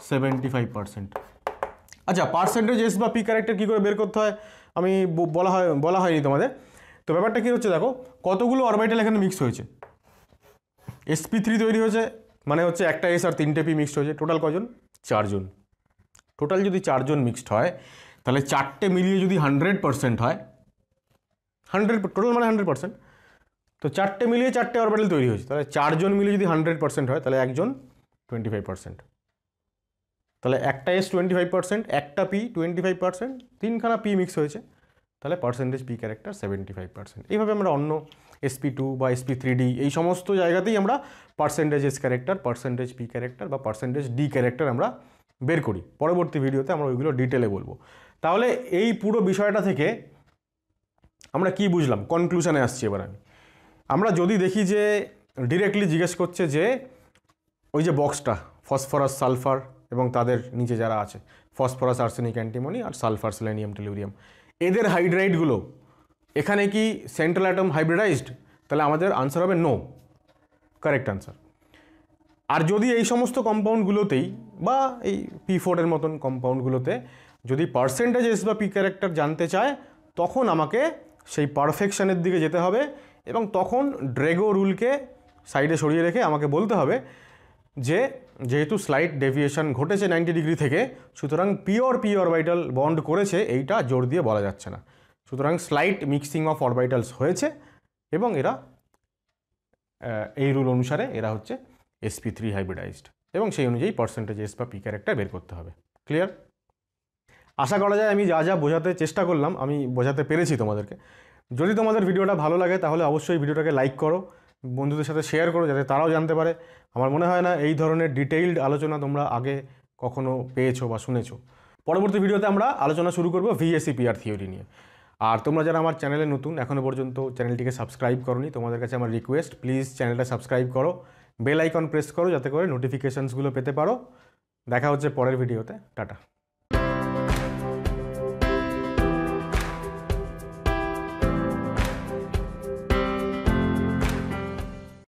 সেভেন্টি ফাইভ পার্সেন্ট আচ্ছা পার্সেন্টেজ এস বা পি ক্যারেক্টার কী করে বের করতে হয় আমি বলা হয় বলা হয়নি তোমাদের তো ব্যাপারটা কী হচ্ছে দেখো কতগুলো অরবাইটাল এখানে মিক্স হয়েছে এসপি থ্রি তৈরি হয়েছে মানে হচ্ছে একটা এস আর তিনটে পি মিক্সড হয়েছে টোটাল কজন চারজন টোটাল যদি চারজন মিক্সড হয় তাহলে চারটে মিলিয়ে যদি হান্ড্রেড পার্সেন্ট হয় হান্ড্রেড টোটাল মানে হান্ড্রেড পার্সেন্ট তো চারটে মিলিয়ে চারটে অরবিটাল তৈরি হয়েছে তাহলে চারজন মিলিয়ে যদি হান্ড্রেড পার্সেন্ট হয় তাহলে একজন টোয়েন্টি ফাইভ পার্সেন্ট তাহলে একটা এস টোয়েন্টি ফাইভ পার্সেন্ট একটা পি টোয়েন্টি ফাইভ পার্সেন্ট তিনখানা পি মিক্স হয়েছে তাহলে percentage P character seventy five percent এইভাবে আমরা অন্য এসপি টু বা এসপি থ্রি ডি এই সমস্ত জায়গাতেই আমরা percentage S character percentage P character বা পার্সেন্টেজ ডি ক্যারেক্টার আমরা বের করি পরবর্তী ভিডিওতে আমরা ওইগুলো ডিটেলে বলবো তাহলে এই পুরো বিষয়টা থেকে আমরা কি বুঝলাম কনক্লুশনে আসছি এবার আমি আমরা যদি দেখি যে ডিরেক্টলি জিজ্ঞেস করছে যে ওই যে বক্সটা ফসফরাস সালফার এবং তাদের নিচে যারা আছে ফসফরাস আর্সেনিক অ্যান্টিমনি আর সালফার সেলেনিয়াম টেলিউরিয়াম এদের হাইড্রাইডগুলো এখানে কি সেন্ট্রাল অ্যাটম হাইব্রিডাইজড তাহলে আমাদের আনসার হবে নো কারেক্ট আনসার আর যদি এই সমস্ত কম্পাউন্ডগুলোতেই বা এই পি ফোরের মতন কম্পাউন্ডগুলোতে যদি পার্সেন্টেজেস বা পি ক্যারেক্টার জানতে চায় তখন আমাকে সেই পারফেকশানের দিকে যেতে হবে এবং তখন ড্রেগো রুলকে সাইডে সরিয়ে রেখে আমাকে বলতে হবে যে যেহেতু স্লাইট ডেভিয়েশন ঘটেছে নাইনটি ডিগ্রি থেকে সুতরাং পিওর পি অরবাইটাল বন্ড করেছে এইটা জোর দিয়ে বলা যাচ্ছে না সুতরাং স্লাইট মিক্সিং অফ অরবাইটালস হয়েছে এবং এরা এই রুল অনুসারে এরা হচ্ছে এসপি থ্রি হাইব্রিডাইজড এবং সেই অনুযায়ী পার্সেন্টেজ এস বা পি ক্যারেক্টার বের করতে হবে ক্লিয়ার আশা করা যায় আমি যা যা বোঝাতে চেষ্টা করলাম আমি বোঝাতে পেরেছি তোমাদেরকে যদি তোমাদের ভিডিওটা ভালো লাগে তাহলে অবশ্যই ভিডিওটাকে লাইক করো বন্ধুদের সাথে শেয়ার করো যাতে তারাও জানতে পারে আমার মনে হয় না এই ধরনের ডিটেইলড আলোচনা তোমরা আগে কখনো পেয়েছো বা শুনেছো পরবর্তী ভিডিওতে আমরা আলোচনা শুরু করবো ভিএসিপিআর থিওরি নিয়ে আর তোমরা যারা আমার চ্যানেলে নতুন এখনও পর্যন্ত চ্যানেলটিকে সাবস্ক্রাইব করনি তোমাদের কাছে আমার রিকোয়েস্ট প্লিজ চ্যানেলটা সাবস্ক্রাইব করো বেল আইকন প্রেস করো যাতে করে নোটিফিকেশানসগুলো পেতে পারো দেখা হচ্ছে পরের ভিডিওতে টাটা